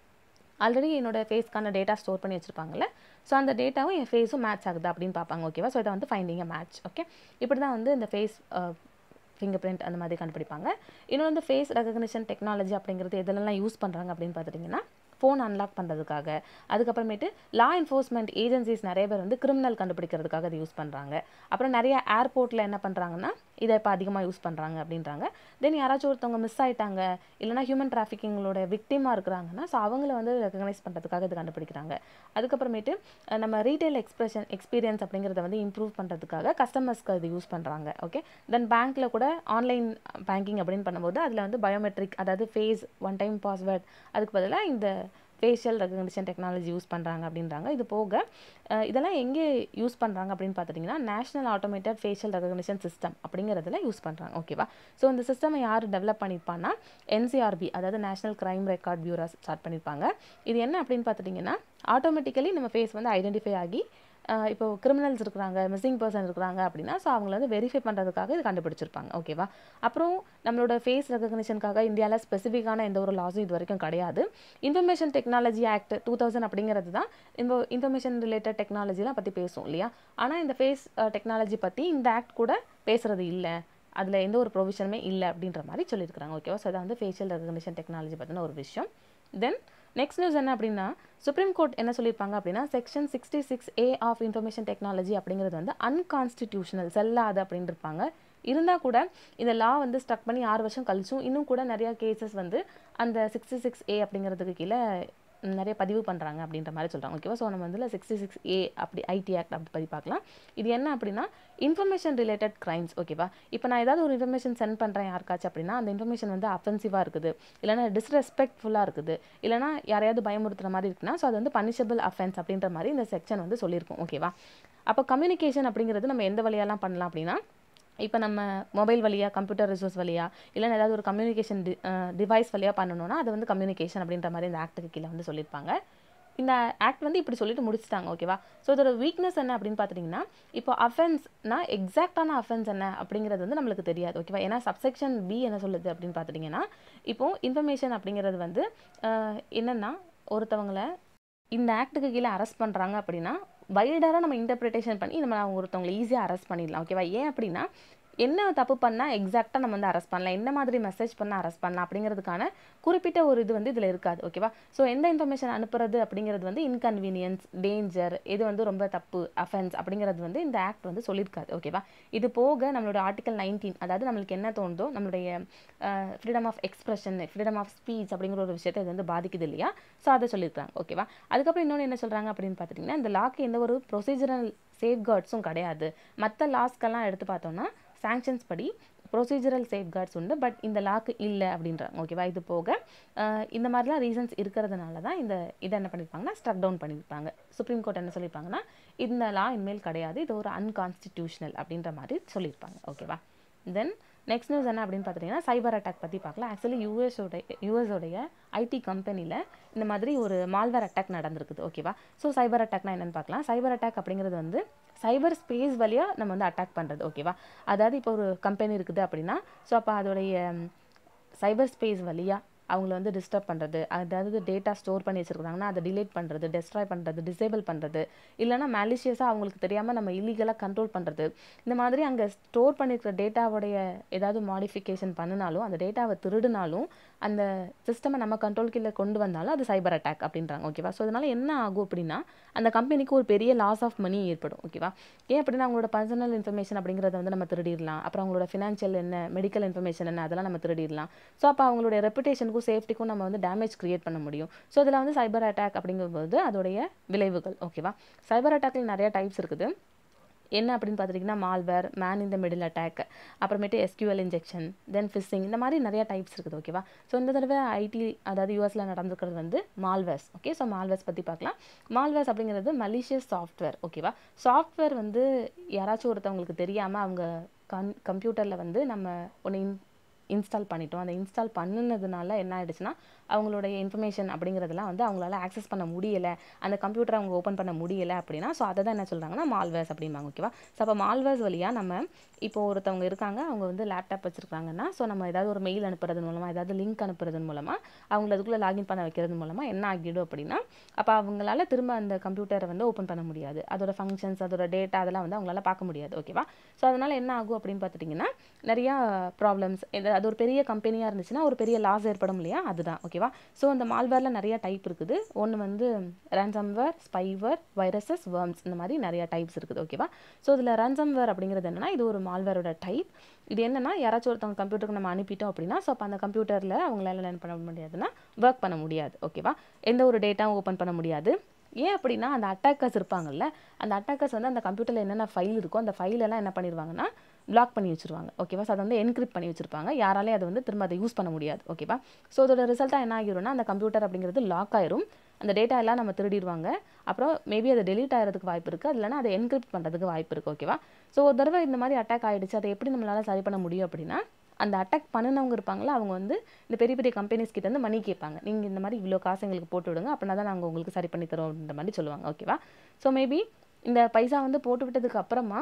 ஆல்ரெடி என்னோடய ஃபேஸ்க்கான டேட்டா ஸ்டோர் பண்ணி வச்சுருப்பாங்கல்ல ஸோ அந்த டேட்டாவும் என் ஃபேஸும் மேட்ச் ஆகுது அப்படின்னு பார்ப்பாங்க ஓகேவா ஸோ இதை வந்து ஃபைண்டிங் மேட்ச் ஓகே இப்படி தான் வந்து இந்த ஃபேஸ் ஃபிங்கர் பிரிண்ட் அந்த மாதிரி கண்டுபிடிப்பாங்க இன்னொன்று வந்து ஃபேஸ் ரெகக்னிஷன் டெக்னாலஜி அப்படிங்கிறது எதுலலாம் யூஸ் பண்ணுறாங்க அப்படின்னு பார்த்துட்டிங்கன்னா ஃபோன் அன்லாக் பண்ணுறதுக்காக அதுக்கப்புறமேட்டு லா என்ஃபோர்ஸ்மெண்ட் ஏஜென்சிஸ் நிறைய பேர் வந்து கிரிமினல் கண்டுபிடிக்கிறதுக்காக அதை யூஸ் பண்ணுறாங்க அப்புறம் நிறைய ஏர்போர்ட்டில் என்ன பண்ணுறாங்கன்னா இதை இப்போ அதிகமாக யூஸ் பண்ணுறாங்க அப்படின்றாங்க தென் யாராச்சும் ஒருத்தவங்க மிஸ் ஆகிட்டாங்க இல்லைனா ஹியூமன் டிராஃபிக்கிங்களோட விக்டிமாக இருக்கிறாங்கன்னா ஸோ அவங்கள வந்து ரெக்கக்னைஸ் பண்ணுறதுக்காக இது கண்டுபிடிக்கிறாங்க அதுக்கப்புறமேட்டு நம்ம ரீட்டைல் எக்ஸ்பிரஷன் எக்ஸ்பீரியன்ஸ் அப்படிங்கிறத வந்து இம்ப்ரூவ் பண்ணுறதுக்காக கஸ்டமர்ஸ்க்கு அது யூஸ் பண்ணுறாங்க ஓகே தென் பேங்க்கில் கூட ஆன்லைன் பேங்கிங் அப்படின்னு பண்ணும்போது அதில் வந்து பயோமெட்ரிக் அதாவது ஃபேஸ் ஒன் டைம் பாஸ்வேர்ட் அதுக்கு பதிலாக இந்த ஃபேஷியல் ரெகக்னிஷன் டெக்னாலஜி யூஸ் பண்ணுறாங்க அப்படின்றாங்க இது போக இதெல்லாம் எங்கே யூஸ் பண்ணுறாங்க அப்படின்னு பார்த்துட்டிங்கன்னா national automated facial recognition system அப்படிங்கிறதுல யூஸ் பண்ணுறாங்க ஓகேவா ஸோ இந்த சிஸ்டமை யார் டெவலப் பண்ணியிருப்பான்னா என்சிஆர்பி அதாவது national crime record bureau start பண்ணியிருப்பாங்க இது என்ன அப்படின்னு பார்த்துட்டிங்கன்னா ஆட்டோமேட்டிக்கலி நம்ம ஃபேஸ் வந்து ஐடென்டிஃபை ஆகி இப்போ கிரிமினல்ஸ் இருக்கிறாங்க மிஸ்ஸிங் பர்சன் இருக்கிறாங்க அப்படின்னா ஸோ அவங்கள வந்து வெரிஃபை பண்ணுறதுக்காக இது கண்டுபிடிச்சிருப்பாங்க ஓகேவா அப்புறம் நம்மளோட ஃபேஸ் ரெகக்னிஷனுக்காக இந்தியாவில் ஸ்பெசிஃபிக்கான எந்த ஒரு லாஸும் இது வரைக்கும் கிடையாது information technology act two thousand அப்படிங்கிறது தான் இந்த இன்ஃபர்மேஷன் ரிலேட்டட் டெக்னாலஜிலாம் பற்றி பேசும் இல்லையா ஆனால் இந்த ஃபேஸ் டெக்னாலஜி பற்றி இந்த ஆக்ட் கூட பேசுகிறது இல்லை அதில் எந்த ஒரு ப்ரொவிஷனுமே இல்லை அப்படின்ற மாதிரி சொல்லியிருக்கிறாங்க ஓகேவா ஸோ அதை வந்து ஃபேஷியல் ரெகக்னிஷன் டெக்னாலஜி பற்றின ஒரு விஷயம் தென் நெக்ஸ்ட் நியூஸ் என்ன அப்படின்னா சுப்ரீம் கோர்ட் என்ன சொல்லியிருப்பாங்க அப்படின்னா section sixty six A of information technology அப்படிங்கிறது வந்து அன்கான்ஸ்டிடியூஷனல் செல்லாது அப்படின்னு இருப்பாங்க இருந்தால் கூட இந்த லா வந்து ஸ்டக் பண்ணி ஆறு வருஷம் கழிச்சும் இன்னும் கூட நிறையா கேசஸ் வந்து அந்த சிக்ஸ்டி சிக்ஸ் ஏ அப்படிங்கிறதுக்கு கீழே நிறைய பதிவு பண்ணுறாங்க அப்படின்ற மாதிரி சொல்கிறாங்க ஓகேவா ஸோ நம்ம வந்து சிக்ஸ்டி சிக்ஸ் ஏ அப்படி ஐடி ஆக்ட் அப்படி பற்றி பார்க்கலாம் இது என்ன அப்படின்னா இன்ஃபர்மேஷன் ரிலேட்டட் க்ரைம்ஸ் ஓகேவா இப்போ நான் ஏதாவது ஒரு இன்ஃபர்மேஷன் சென்ட் பண்ணுறேன் யாருக்காச்சும் அப்படின்னா அந்த இன்ஃபர்மேஷன் வந்து அஃபென்சிவாக இருக்குது இல்லைனா டிஸ்ரெஸ்பெக்ட்ஃபுல்லாக இருக்குது இல்லைனா யாரையாவது பயமுறுத்துற மாதிரி இருக்குன்னா ஸோ அது வந்து பனிஷபிள் அஃபென்ஸ் அப்படின்ற மாதிரி இந்த செக்ஷன் வந்து சொல்லியிருக்கோம் ஓகேவா அப்போ கம்யூனிகேஷன் அப்படிங்கிறது நம்ம எந்த வழியெல்லாம் பண்ணலாம் அப்படின்னா இப்போ நம்ம மொபைல் வழியாக கம்ப்யூட்டர் ரிசோர்ஸ் வழியாக இல்லைன்னா ஏதாவது ஒரு கம்யூனிகேஷன் டிவைஸ் வழியாக பண்ணணும்னா அது வந்து கம்யூனிகேஷன் அப்படின்ற மாதிரி இந்த ஆக்ட்டுக்கு கீழே வந்து சொல்லியிருப்பாங்க இந்த ஆக்ட் வந்து இப்படி சொல்லிட்டு முடிச்சுட்டாங்க ஓகேவா ஸோ இதோட வீக்னஸ் என்ன அப்படின்னு பார்த்தீங்கன்னா இப்போ அஃபென்ஸ்னா எக்ஸாக்டான அஃபென்ஸ் என்ன அப்படிங்கிறது வந்து நம்மளுக்கு தெரியாது ஓகேவா ஏன்னா சப்செக்ஷன் பி என்ன சொல்லுது அப்படின்னு பார்த்துட்டிங்கன்னா இப்போ இன்ஃபர்மேஷன் அப்படிங்கிறது வந்து என்னென்னா ஒருத்தவங்களை இந்த ஆக்டுக்கு கீழே அரெஸ்ட் பண்ணுறாங்க அப்படின்னா வைல்டாக நம்ம இன்டர்பிரிட்டேஷன் பண்ணி நம்ம ஒருத்தவங்களை ஈஸியாக அரெஸ்ட் பண்ணிடலாம் ஓகேவா ஏன் அப்படின்னா என்ன தப்பு பண்ணால் எக்ஸாக்டாக நம்ம வந்து அரெஸ்ட் பண்ணலாம் என்ன மாதிரி மெசேஜ் பண்ணால் அரெஸ்ட் பண்ணலாம் அப்படிங்கிறதுக்கான குறிப்பிட்ட ஒரு இது வந்து இதில் இருக்காது ஓகேவா ஸோ எந்த இன்ஃபர்மேஷன் அனுப்புறது அப்படிங்கிறது வந்து இன்கன்வீனியன்ஸ் டேஞ்சர் இது வந்து ரொம்ப தப்பு அஃபென்ஸ் அப்படிங்கிறது வந்து இந்த ஆக்ட் வந்து சொல்லியிருக்காது ஓகேவா இது போக நம்மளோட ஆர்டிகல் நைன்டீன் அதாவது நம்மளுக்கு என்ன தோணுதோ நம்மளுடைய freedom of expression freedom of speech அப்படிங்கிற ஒரு விஷயத்தை இது வந்து பாதிக்குது இல்லையா ஸோ அதை சொல்லியிருக்காங்க ஓகேவா அதுக்கப்புறம் இன்னொன்று என்ன சொல்கிறாங்க அப்படின்னு பார்த்துட்டிங்கன்னா இந்த லாக்கு எந்த ஒரு ப்ரொசீஜரல் சேஃப்கார்ட்ஸும் கிடையாது மற்ற லாஸ்க்கெல்லாம் எடுத்து பார்த்தோம்னா சாங்ஷன்ஸ் படி ப்ரொசீஜரல் சேஃப்கார்ட்ஸ் உண்டு பட் இந்த லாக்கு இல்லை அப்படின்றாங்க ஓகேவா இது போக இந்த மாதிரிலாம் ரீசன்ஸ் இருக்கிறதுனால தான் இந்த இதை என்ன பண்ணியிருப்பாங்கன்னா ஸ்டக் டவுன் பண்ணியிருப்பாங்க சுப்ரீம் கோர்ட் என்ன சொல்லியிருப்பாங்கன்னா இந்த லா இனிமேல் கிடையாது இது ஒரு அன்கான்ஸ்டிடியூஷனல் அப்படின்ற மாதிரி சொல்லியிருப்பாங்க ஓகேவா தென் நெக்ஸ்ட் நியூஸ் என்ன அப்படின்னு பார்த்துட்டிங்கன்னா சைபர் அட்டாக் பற்றி பார்க்கலாம் ஆக்சுவலி யூஎஸோடைய யூஎஸோடைய ஐடி கம்பெனியில் இந்த மாதிரி ஒரு மால்வேர் அட்டாக் நடந்திருக்குது ஓகேவா ஸோ சைபர் அட்டாக்னா என்னென்னு பார்க்கலாம் சைபர் அட்டாக் அப்படிங்கிறது வந்து சைபர் ஸ்பேஸ் வழியாக நம்ம வந்து அட்டாக் பண்ணுறது ஓகேவா அதாவது இப்போ ஒரு கம்பெனி இருக்குது அப்படின்னா ஸோ அப்போ அதோடைய சைபர் ஸ்பேஸ் வழியாக அவங்கள வந்து டிஸ்டர்ப் பண்ணுறது அதாவது டேட்டா ஸ்டோர் பண்ணி வச்சுருக்காங்கன்னா அதை டிலீட் பண்ணுறது டெஸ்ட்ராய் பண்ணுறது டிசேபிள் பண்ணுறது இல்லைனா மேலிஷியஸாக அவங்களுக்கு தெரியாமல் நம்ம இல்லீகலாக கண்ட்ரோல் பண்ணுறது இந்த மாதிரி அங்கே ஸ்டோர் பண்ணியிருக்கிற டேட்டாவுடைய ஏதாவது மாடிஃபிகேஷன் பண்ணினாலும் அந்த டேட்டாவை திருடினாலும் அந்த சிஸ்டமை நம்ம கண்ட்ரோல் கீழே கொண்டு வந்தாலும் அது சைபர் அட்டாக் அப்படின்றாங்க ஓகேவா ஸோ அதனால் என்ன ஆகும் அப்படின்னா அந்த கம்பெனிக்கு ஒரு பெரிய லாஸ் ஆஃப் மணி ஏற்படும் ஓகேவா ஏன் அப்படின்னா அவங்களோட பர்சனல் இன்ஃபர்மேஷன் அப்படிங்கிறத வந்து நம்ம திருடிடலாம் அப்புறம் அவங்களோட ஃபினான்ஷியல் என்ன மெடிக்கல் இன்ஃபர்மேஷன் என்ன அதெல்லாம் நம்ம திருடிடலாம் ஸோ அப்போ அவங்களுடைய ரெப்புடேஷனுக்கும் சேஃப்டிக்கும் நம்ம வந்து டேமேஜ் க்ரியேட் பண்ண முடியும் ஸோ இதில் வந்து சைபர் அட்டாக் அப்படிங்கும்போது அதோடைய விளைவுகள் ஓகேவா சைபர் அட்டாக்கில் நிறையா டைப்ஸ் இருக்குது என்ன அப்படின்னு பார்த்துட்டிங்கன்னா மால்வேர் மேன் இந்த மிடில் அட்டாக் அப்புறமேட்டு எஸ்கியூஎல் இன்ஜெக்ஷன் தென் ஃபிஷிங் இந்த மாதிரி நிறையா டைப்ஸ் இருக்குது ஓகேவா ஸோ இந்த தடவை ஐடி அதாவது யூஎஸில் நடந்துருக்கிறது வந்து மால்வேர்ஸ் ஓகே ஸோ மால்வேர்ஸ் பற்றி பார்க்கலாம் மால்வேர்ஸ் அப்படிங்கிறது மலிஷியஸ் சாஃப்ட்வேர் ஓகேவா சாஃப்ட்வேர் வந்து யாராச்சும் ஒருத்தவங்களுக்கு தெரியாமல் அவங்க கம் கம்ப்யூட்டரில் வந்து நம்ம ஒன்று இன் இன்ஸ்டால் பண்ணிட்டோம் அந்த இன்ஸ்டால் பண்ணினதுனால என்ன ஆகிடுச்சுன்னா அவங்களுடைய இன்ஃபர்மேஷன் அப்படிங்கிறதெல்லாம் வந்து அவங்களால ஆக்சஸ் பண்ண முடியலை அந்த கம்ப்யூட்டரை அவங்க ஓப்பன் பண்ண முடியலை அப்படின்னா ஸோ அதை தான் என்ன சொல்கிறாங்கன்னா மால்வேர்ஸ் அப்படிம்பாங்க ஓகேவா ஸோ அப்போ மால்வேர்ஸ் வழியாக நம்ம இப்போ ஒருத்தவங்க இருக்காங்க அவங்க வந்து லேப்டாப் வச்சுருக்காங்கன்னா ஸோ நம்ம ஏதாவது ஒரு மெயில் அனுப்புறது மூலமாக ஏதாவது லிங்க் அனுப்புறது மூலமாக அவங்கள அதுக்குள்ளே லாகின் பண்ண வைக்கிறது மூலமாக என்ன ஆகிடும் அப்படின்னா அப்போ அவங்களால திரும்ப அந்த கம்ப்யூட்டரை வந்து ஓப்பன் பண்ண முடியாது அதோட ஃபங்க்ஷன்ஸ் அதோட டேட்டா அதெல்லாம் வந்து அவங்களால பார்க்க முடியாது ஓகேவா ஸோ அதனால் என்ன ஆகும் அப்படின்னு பார்த்துட்டிங்கன்னா நிறையா ப்ராப்ளம்ஸ் அது ஒரு பெரிய கம்பெனியாக இருந்துச்சுன்னா ஒரு பெரிய லாஸ் ஏற்படும் இல்லையா அதுதான் ஓகேவா ஸோ அந்த மால்வேரில் நிறையா டைப் இருக்குது ஒன்று வந்து ரேன்சம்வேர் ஸ்பைவர் வைரஸஸ் வேர்ம்ஸ் இந்த மாதிரி நிறையா டைப்ஸ் இருக்குது ஓகேவா ஸோ இதில் ரேன்சம்வேர் அப்படிங்கிறது என்னென்னா இது ஒரு மால்வேரோட டைப் இது என்னென்னா யாராச்சும் ஒருத்தவங்க கம்ப்யூட்டருக்கு நம்ம அனுப்பிட்டோம் அப்படின்னா ஸோ அப்போ அந்த கம்ப்யூட்டரில் அவங்களால என்ன பண்ண முடியாதுன்னா ஒர்க் பண்ண முடியாது ஓகேவா எந்த ஒரு டேட்டாவும் ஓப்பன் பண்ண முடியாது ஏன் அப்படின்னா அந்த அட்டாக்கர்ஸ் இருப்பாங்கல்ல அந்த அட்டாக்கர்ஸ் வந்து அந்த கம்ப்யூட்டரில் என்னென்ன ஃபைல் இருக்கோ அந்த ஃபைலெல்லாம் என்ன பண்ணிடுவாங்கன்னா லாக் பண்ணி வச்சுருவாங்க ஓகேவா ஸோ அதை வந்து என்கிரிப்ட் பண்ணி வச்சுருப்பாங்க யாராலே அதை வந்து திரும்ப அதை யூஸ் பண்ண முடியாது ஓகேவா ஸோ அதோட ரிசல்ட்டாக என்ன ஆகிரும்னா அந்த கம்ப்யூட்டர் அப்படிங்கிறது லாக் ஆயிரும் அந்த டேட்டா எல்லாம் நம்ம திருடிடுவாங்க அப்புறம் மேபி அதை டெலிட் ஆகிறதுக்கு வாய்ப்பு இருக்குது அது இல்லைனா அதை என்கிரிப்ட் பண்ணுறதுக்கு வாய்ப்பு இருக்குது ஓகேவா ஸோ ஒரு தடவை இந்த மாதிரி அட்டாக் ஆகிடுச்சு அதை எப்படி நம்மளால் சரி பண்ண முடியும் அப்படின்னா அந்த அட்டாக் பண்ணினவங்க இருப்பாங்களா அவங்க வந்து இந்த பெரிய பெரிய கம்பெனிஸ் கிட்ட வந்து மணி கேட்பாங்க நீங்கள் இந்த மாதிரி இவ்வளோ காசு எங்களுக்கு போட்டு விடுங்க அப்படின்னா தான் நாங்கள் உங்களுக்கு சரி பண்ணி தரோம் அப்படின்ற மாதிரி சொல்லுவாங்க ஓகேவா ஸோ மேபி இந்த பைசா வந்து போட்டு விட்டதுக்கு அப்புறமா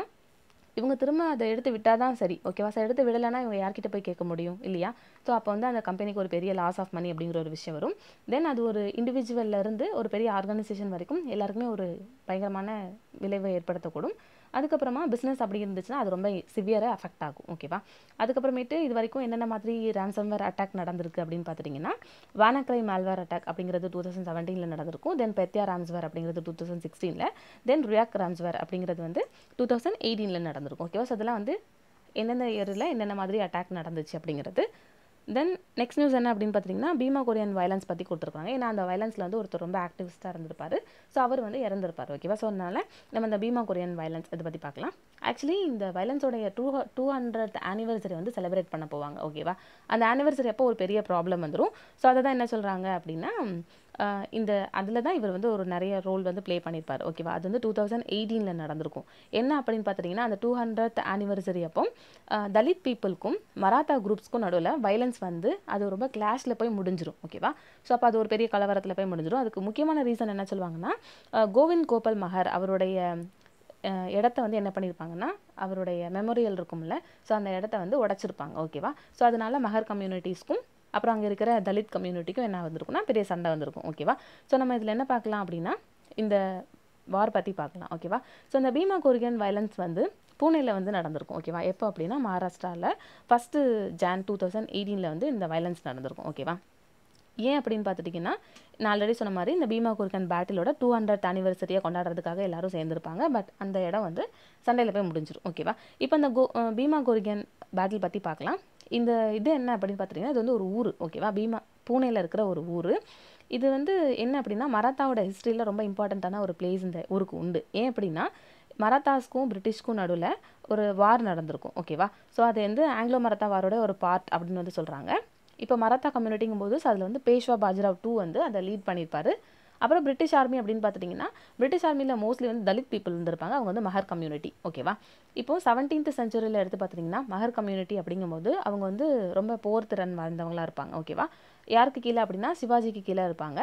இவங்க திரும்ப அதை எடுத்து விட்டால் தான் சரி ஓகேவா சார் எடுத்து விடலைன்னா இவங்க யார்கிட்ட போய் கேட்க முடியும் இல்லையா ஸோ அப்போ வந்து அந்த கம்பெனிக்கு ஒரு பெரிய லாஸ் ஆஃப் மணி அப்படிங்கிற ஒரு விஷயம் வரும் தென் அது ஒரு இண்டிவிஜுவல்லேருந்து ஒரு பெரிய ஆர்கனைசேஷன் வரைக்கும் எல்லாருக்குமே ஒரு பயங்கரமான விளைவை ஏற்படுத்தக்கூடும் அதுக்கப்புறமா பிஸ்னஸ் அப்படி இருந்துச்சுன்னா அது ரொம்ப சிவியராக அஃபெக்ட் ஆகும் ஓகேவா அதுக்கப்புறமேட்டு இது வரைக்கும் என்னென்ன மாதிரி ரேன்சம்வேர் அட்டாக் நடந்திருக்கு அப்படின்னு பார்த்துட்டிங்கன்னா வானக்ரை மேல்வேர் அட்டாக் அப்படிங்கிறது டூ தௌசண்ட் செவன்டீனில் நடந்திருக்கும் தென் பெத்தியா ராம்ஸ்வேர் அப்படிங்கிறது டூ தௌசண்ட் சிக்ஸ்டீனில் தென் ரியாக் ராம்ஸ்வேர் அப்படிங்கிறது வந்து டூ தௌசண்ட் எயிட்டீனில் நடந்திருக்கும் ஓகேவா ஸோ அதெல்லாம் வந்து எந்தெந்த இயரில் என்னென்ன மாதிரி அட்டாக் நடந்துச்சு அப்படிங்கிறது தென் நெக்ஸ்ட் நியூஸ் என்ன அப்படின்னு பார்த்தீங்கன்னா பீமா கொரியன் வயலன்ஸ் பற்றி கொடுத்துருக்காங்க ஏன்னா அந்த வயலன்ஸில் வந்து ஒருத்தர் ரொம்ப ஆக்டிவிஸ்ட்டாக இருந்திருப்பார் ஸோ அவர் வந்து இறந்துருப்பார் ஓகேவா ஸோ அதனால் நம்ம இந்த பீமா கொரியன் வயலன்ஸ் இதை பற்றி பார்க்கலாம் ஆக்சுவலி இந்த வயலன்ஸோடைய டூ டூ ஹண்ட்ரட் ஆனிவர்சரி வந்து செலிப்ரேட் பண்ண போவாங்க ஓகேவா அந்த ஆனிவர்சரி அப்போ ஒரு பெரிய ப்ராப்ளம் வந்துடும் ஸோ அதை தான் என்ன சொல்கிறாங்க அப்படின்னா இந்த அதில் தான் இவர் வந்து ஒரு நிறைய ரோல் வந்து ப்ளே பண்ணியிருப்பார் ஓகேவா அது வந்து டூ தௌசண்ட் எயிட்டீனில் நடந்திருக்கும் என்ன அப்படின்னு பார்த்தீங்கன்னா அந்த டூ ஹண்ட்ரட் ஆனிவர்சரி அப்போ தலித் பீப்புளுக்கும் மராத்தா குரூப்ஸ்க்கும் நடுவில் வைலன்ஸ் வந்து அது ரொம்ப கிளாஷில் போய் முடிஞ்சிடும் ஓகேவா ஸோ அப்போ அது ஒரு பெரிய கலவரத்தில் போய் முடிஞ்சிடும் அதுக்கு முக்கியமான ரீசன் என்ன சொல்லுவாங்கன்னா கோவிந்த் கோபால் மஹர் அவருடைய இடத்த வந்து என்ன பண்ணியிருப்பாங்கன்னா அவருடைய மெமோரியல் இருக்கும்ல ஸோ அந்த இடத்த வந்து உடச்சிருப்பாங்க ஓகேவா ஸோ அதனால் மகர் கம்யூனிட்டிஸ்க்கும் அப்புறம் அங்கே இருக்கிற தலித் கம்யூனிட்டிக்கும் என்ன வந்திருக்குன்னா பெரிய சண்டை வந்திருக்கும் ஓகேவா ஸோ நம்ம இதில் என்ன பார்க்கலாம் அப்படின்னா இந்த வார் பற்றி பார்க்கலாம் ஓகேவா ஸோ இந்த பீமா கோரிகன் வயலன்ஸ் வந்து பூனேயில் வந்து நடந்திருக்கும் ஓகேவா எப்போ அப்படின்னா மகாராஷ்டிராவில் ஃபஸ்ட்டு ஜான் டூ தௌசண்ட் எயிட்டீனில் வந்து இந்த வயலன்ஸ் நடந்திருக்கும் ஓகேவா ஏன் அப்படின்னு பார்த்துட்டிங்கன்னா நான் ஆல்ரெடி சொன்ன மாதிரி இந்த பீமா குருக்கன் பேட்டிலோட டூ ஹண்ட்ரட் அனிவர்சரியாக கொண்டாடுறதுக்காக எல்லாரும் சேர்ந்துருப்பாங்க பட் அந்த இடம் வந்து சண்டையில் போய் முடிஞ்சிடும் ஓகேவா இப்போ இந்த கோ பீமா குருகன் பேட்டில் பற்றி பார்க்கலாம் இந்த இது என்ன அப்படின்னு பார்த்துட்டிங்கன்னா இது வந்து ஒரு ஊர் ஓகேவா பீமா பூனேல இருக்கிற ஒரு ஊர் இது வந்து என்ன அப்படின்னா மராத்தாவோட ஹிஸ்ட்ரியில் ரொம்ப இம்பார்ட்டண்ட்டான ஒரு பிளேஸ் இந்த ஊருக்கு உண்டு ஏன் அப்படின்னா மராத்தாஸ்க்கும் பிரிட்டிஷ்க்கும் நடுவில் ஒரு வார் நடந்திருக்கும் ஓகேவா ஸோ அது வந்து ஆங்கிலோ மராத்தா வாரோட ஒரு பார்ட் அப்படின்னு வந்து சொல்கிறாங்க இப்போ மராத்தா கம்யூனிட்டிங்கும் போது அதில் வந்து பேஷ்வா பாஜ்ராவ் டூ வந்து அதை லீட் பண்ணியிருப்பார் அப்புறம் பிரிட்டிஷ் ஆர்மி அப்படின்னு பார்த்துட்டிங்கன்னா பிரிட்டிஷ் ஆர்மியில் மோஸ்ட்லி வந்து தலித் பீப்புள் இருந்திருப்பாங்க அவங்க வந்து மஹர் கம்யூனிட்டி ஓகேவா இப்போது செவன்டீன்த் செஞ்சுரியில் எடுத்து பார்த்துட்டிங்கன்னா மஹர் கம்யூனிட்டி அப்படிங்கும்போது அவங்க வந்து ரொம்ப போர் திறன் வாழ்ந்தவங்களாக இருப்பாங்க ஓகேவா யாருக்கு கீழே அப்படின்னா சிவாஜிக்கு கீழே இருப்பாங்க